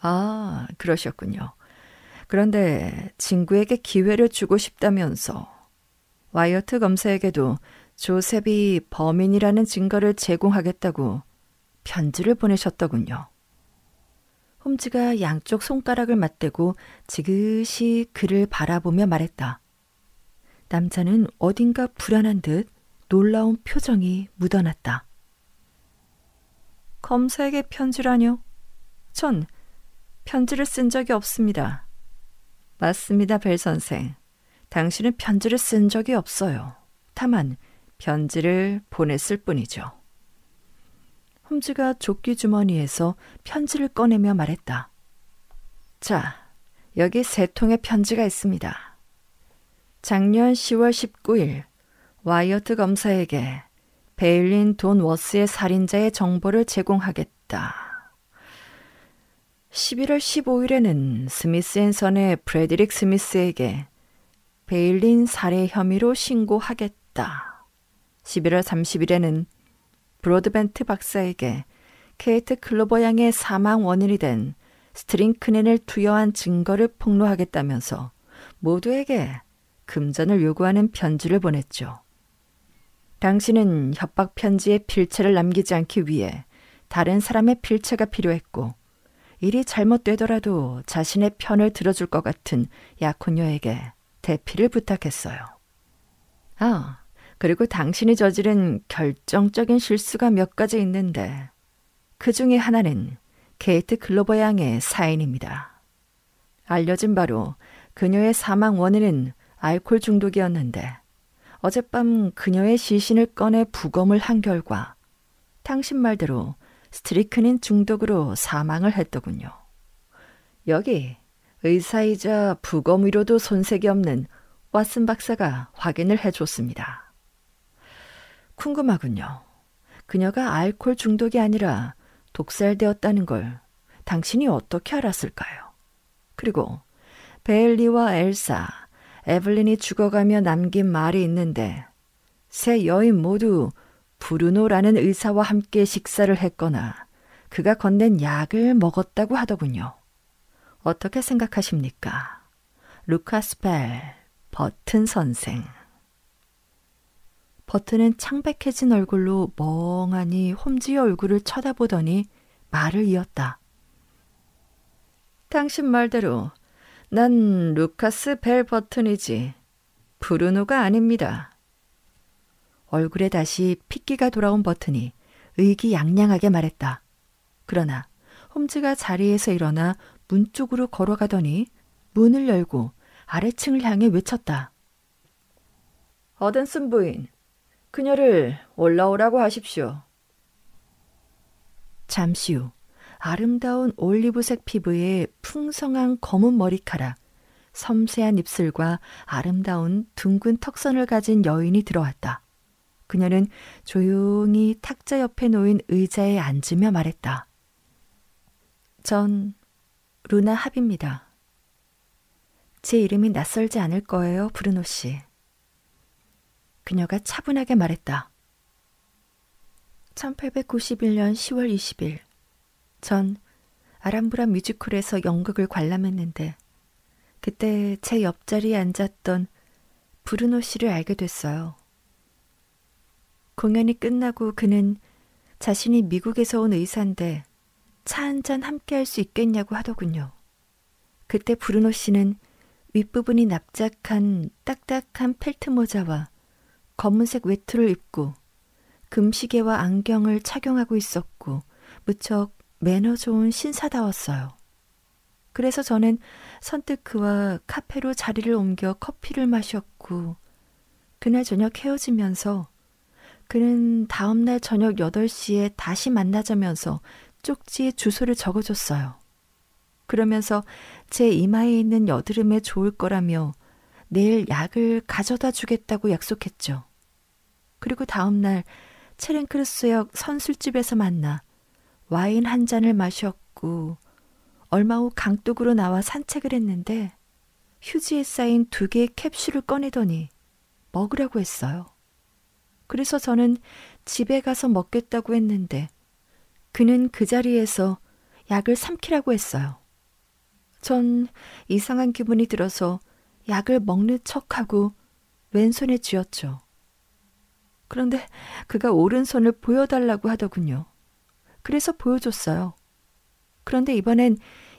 아, 그러셨군요. 그런데 친구에게 기회를 주고 싶다면서 와이어트 검사에게도 조셉이 범인이라는 증거를 제공하겠다고 편지를 보내셨더군요. 홈즈가 양쪽 손가락을 맞대고 지그시 그를 바라보며 말했다. 남자는 어딘가 불안한 듯 놀라운 표정이 묻어났다. 검사에게 편지라뇨? 전 편지를 쓴 적이 없습니다. 맞습니다, 벨 선생. 당신은 편지를 쓴 적이 없어요. 다만 편지를 보냈을 뿐이죠. 홈즈가 조끼 주머니에서 편지를 꺼내며 말했다. 자, 여기 세 통의 편지가 있습니다. 작년 10월 19일 와이어트 검사에게 베일린 돈 워스의 살인자의 정보를 제공하겠다. 11월 15일에는 스미스 앤선의 프레드릭 스미스에게 베일린 살해 혐의로 신고하겠다. 11월 30일에는 브로드벤트 박사에게 케이트 클로버 양의 사망 원인이 된 스트링크넨을 투여한 증거를 폭로하겠다면서 모두에게 금전을 요구하는 편지를 보냈죠. 당신은 협박 편지에 필체를 남기지 않기 위해 다른 사람의 필체가 필요했고 일이 잘못되더라도 자신의 편을 들어줄 것 같은 약혼녀에게 대피를 부탁했어요. 아, 그리고 당신이 저지른 결정적인 실수가 몇 가지 있는데 그 중에 하나는 게이트 글로버 양의 사인입니다. 알려진 바로 그녀의 사망 원인은 알코올 중독이었는데 어젯밤 그녀의 시신을 꺼내 부검을 한 결과 당신 말대로 스트리크닌 중독으로 사망을 했더군요. 여기 의사이자 부검 위로도 손색이 없는 왓슨 박사가 확인을 해줬습니다. 궁금하군요. 그녀가 알코올 중독이 아니라 독살되었다는 걸 당신이 어떻게 알았을까요? 그리고 베일리와 엘사, 에블린이 죽어가며 남긴 말이 있는데 세 여인 모두 브루노라는 의사와 함께 식사를 했거나 그가 건넨 약을 먹었다고 하더군요. 어떻게 생각하십니까? 루카스 벨, 버튼 선생. 버튼은 창백해진 얼굴로 멍하니 홈즈의 얼굴을 쳐다보더니 말을 이었다. 당신 말대로 난 루카스 벨 버튼이지. 브루노가 아닙니다. 얼굴에 다시 핏기가 돌아온 버튼이 의기양양하게 말했다. 그러나 홈즈가 자리에서 일어나 문 쪽으로 걸어가더니 문을 열고 아래층을 향해 외쳤다. 어든슨 부인, 그녀를 올라오라고 하십시오. 잠시 후 아름다운 올리브색 피부에 풍성한 검은 머리카락, 섬세한 입술과 아름다운 둥근 턱선을 가진 여인이 들어왔다. 그녀는 조용히 탁자 옆에 놓인 의자에 앉으며 말했다. 전 루나 합입니다. 제 이름이 낯설지 않을 거예요, 브루노 씨. 그녀가 차분하게 말했다. 1891년 10월 20일 전 아람브라 뮤지컬에서 연극을 관람했는데 그때 제 옆자리에 앉았던 브루노 씨를 알게 됐어요. 공연이 끝나고 그는 자신이 미국에서 온 의사인데 차 한 잔 함께 할 수 있겠냐고 하더군요. 그때 브루노 씨는 윗부분이 납작한 딱딱한 펠트 모자와 검은색 외투를 입고 금시계와 안경을 착용하고 있었고 무척 매너 좋은 신사다웠어요. 그래서 저는 선뜻 그와 카페로 자리를 옮겨 커피를 마셨고, 그날 저녁 헤어지면서, 그는 다음날 저녁 8시에 다시 만나자면서 쪽지에 주소를 적어줬어요. 그러면서 제 이마에 있는 여드름에 좋을 거라며 내일 약을 가져다 주겠다고 약속했죠. 그리고 다음날 체렌크루스역 선술집에서 만나 와인 한 잔을 마셨고 얼마 후 강둑으로 나와 산책을 했는데 휴지에 쌓인 두 개의 캡슐을 꺼내더니 먹으라고 했어요. 그래서 저는 집에 가서 먹겠다고 했는데 그는 그 자리에서 약을 삼키라고 했어요. 전 이상한 기분이 들어서 약을 먹는 척하고 왼손에 쥐었죠. 그런데 그가 오른손을 보여달라고 하더군요. 그래서 보여줬어요. 그런데 이번엔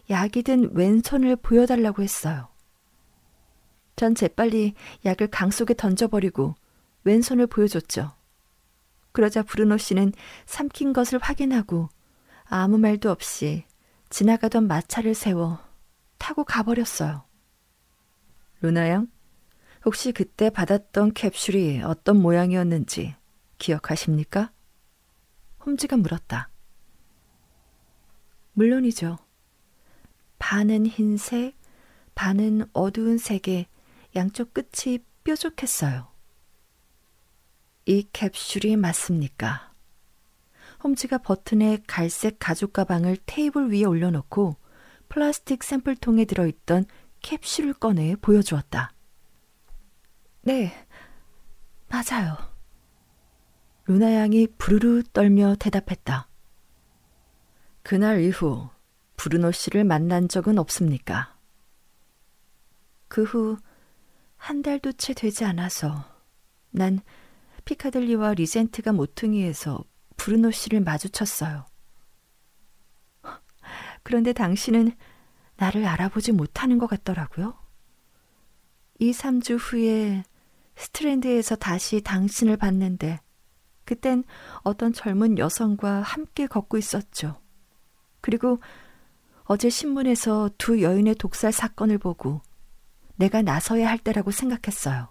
약이 든 왼손을 보여달라고 했어요. 전 재빨리 약을 강 속에 던져버리고 왼손을 보여줬죠. 그러자 브루노 씨는 삼킨 것을 확인하고 아무 말도 없이 지나가던 마차를 세워 타고 가버렸어요. 루나 양, 혹시 그때 받았던 캡슐이 어떤 모양이었는지 기억하십니까? 홈즈가 물었다. 물론이죠. 반은 흰색, 반은 어두운 색의 양쪽 끝이 뾰족했어요. 이 캡슐이 맞습니까? 홈즈가 버튼의 갈색 가죽 가방을 테이블 위에 올려놓고 플라스틱 샘플통에 들어있던 캡슐을 꺼내 보여주었다. 네, 맞아요. 루나 양이 부르르 떨며 대답했다. 그날 이후 브루노 씨를 만난 적은 없습니까? 그 후 한 달도 채 되지 않아서 난 피카델리와 리젠트가 모퉁이에서 브루노 씨를 마주쳤어요. 그런데 당신은 나를 알아보지 못하는 것 같더라고요. 2, 3주 후에 스트랜드에서 다시 당신을 봤는데 그땐 어떤 젊은 여성과 함께 걷고 있었죠. 그리고 어제 신문에서 두 여인의 독살 사건을 보고 내가 나서야 할 때라고 생각했어요.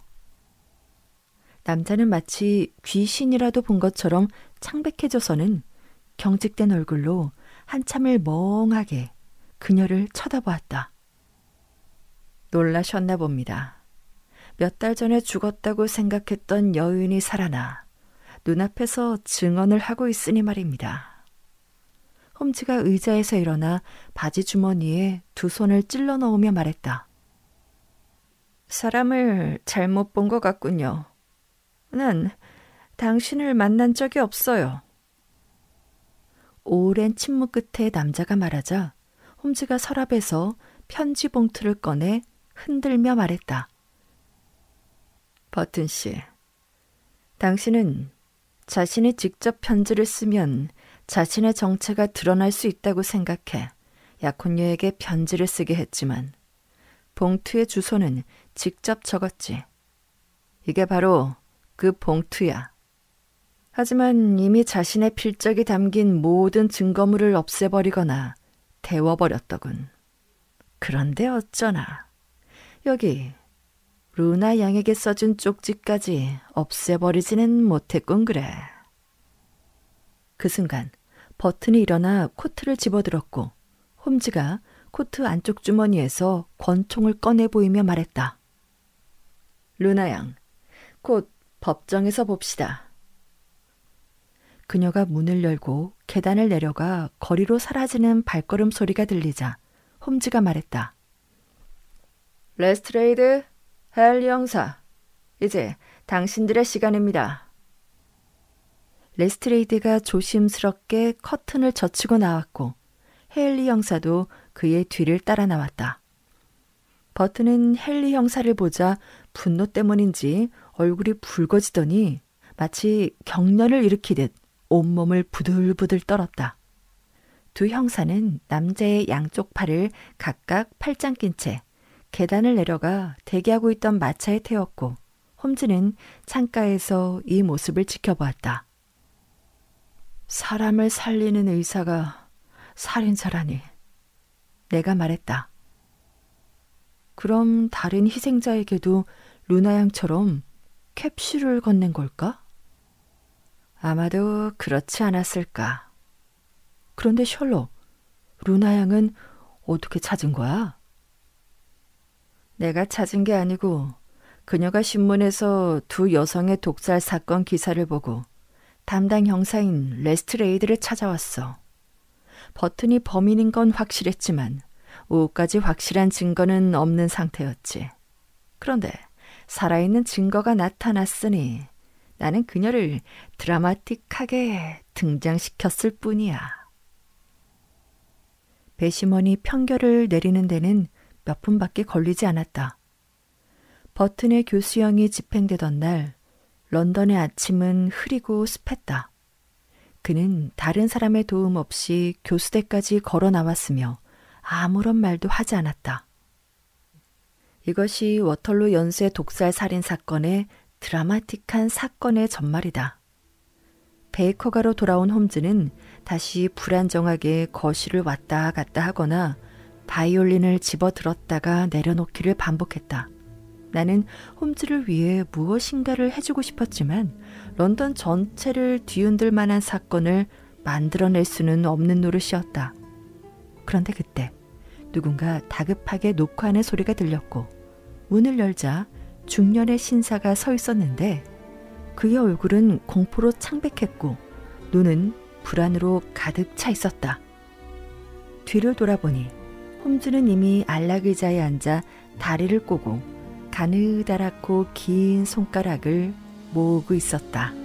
남자는 마치 귀신이라도 본 것처럼 창백해져서는 경직된 얼굴로 한참을 멍하게 그녀를 쳐다보았다. 놀라셨나 봅니다. 몇 달 전에 죽었다고 생각했던 여인이 살아나 눈앞에서 증언을 하고 있으니 말입니다. 홈즈가 의자에서 일어나 바지 주머니에 두 손을 찔러 넣으며 말했다. 사람을 잘못 본 것 같군요. 난 당신을 만난 적이 없어요. 오랜 침묵 끝에 남자가 말하자 홈즈가 서랍에서 편지 봉투를 꺼내 흔들며 말했다. 버튼 씨, 당신은 자신이 직접 편지를 쓰면 자신의 정체가 드러날 수 있다고 생각해 약혼녀에게 편지를 쓰게 했지만 봉투의 주소는 직접 적었지. 이게 바로 그 봉투야. 하지만 이미 자신의 필적이 담긴 모든 증거물을 없애버리거나 데워버렸더군. 그런데 어쩌나. 여기, 루나 양에게 써준 쪽지까지 없애버리지는 못했군 그래. 그 순간 버튼이 일어나 코트를 집어들었고 홈즈가 코트 안쪽 주머니에서 권총을 꺼내 보이며 말했다. 루나 양, 곧 법정에서 봅시다. 그녀가 문을 열고 계단을 내려가 거리로 사라지는 발걸음 소리가 들리자 홈즈가 말했다. 레스트레이드, 헬리 영사, 이제 당신들의 시간입니다. 레스트레이드가 조심스럽게 커튼을 젖히고 나왔고 헨리 형사도 그의 뒤를 따라 나왔다. 버튼은 헨리 형사를 보자 분노 때문인지 얼굴이 붉어지더니 마치 경련을 일으키듯 온몸을 부들부들 떨었다. 두 형사는 남자의 양쪽 팔을 각각 팔짱 낀 채 계단을 내려가 대기하고 있던 마차에 태웠고 홈즈는 창가에서 이 모습을 지켜보았다. 사람을 살리는 의사가 살인자라니. 내가 말했다. 그럼 다른 희생자에게도 루나 양처럼 캡슐을 건넨 걸까? 아마도 그렇지 않았을까. 그런데 셜록, 루나 양은 어떻게 찾은 거야? 내가 찾은 게 아니고 그녀가 신문에서 두 여성의 독살 사건 기사를 보고 담당 형사인 레스트레이드를 찾아왔어. 버튼이 범인인 건 확실했지만 오후까지 확실한 증거는 없는 상태였지. 그런데 살아있는 증거가 나타났으니 나는 그녀를 드라마틱하게 등장시켰을 뿐이야. 배심원이 편결을 내리는 데는 몇 분밖에 걸리지 않았다. 버튼의 교수형이 집행되던 날 런던의 아침은 흐리고 습했다. 그는 다른 사람의 도움 없이 교수대까지 걸어 나왔으며 아무런 말도 하지 않았다. 이것이 워털루 연쇄 독살 살인 사건의 드라마틱한 사건의 전말이다. 베이커가로 돌아온 홈즈는 다시 불안정하게 거실을 왔다 갔다 하거나 바이올린을 집어 들었다가 내려놓기를 반복했다. 나는 홈즈를 위해 무엇인가를 해주고 싶었지만 런던 전체를 뒤흔들 만한 사건을 만들어낼 수는 없는 노릇이었다. 그런데 그때 누군가 다급하게 녹화하는 소리가 들렸고 문을 열자 중년의 신사가 서 있었는데 그의 얼굴은 공포로 창백했고 눈은 불안으로 가득 차 있었다. 뒤를 돌아보니 홈즈는 이미 안락 의자에 앉아 다리를 꼬고 가느다랗고 긴 손가락을 모으고 있었다.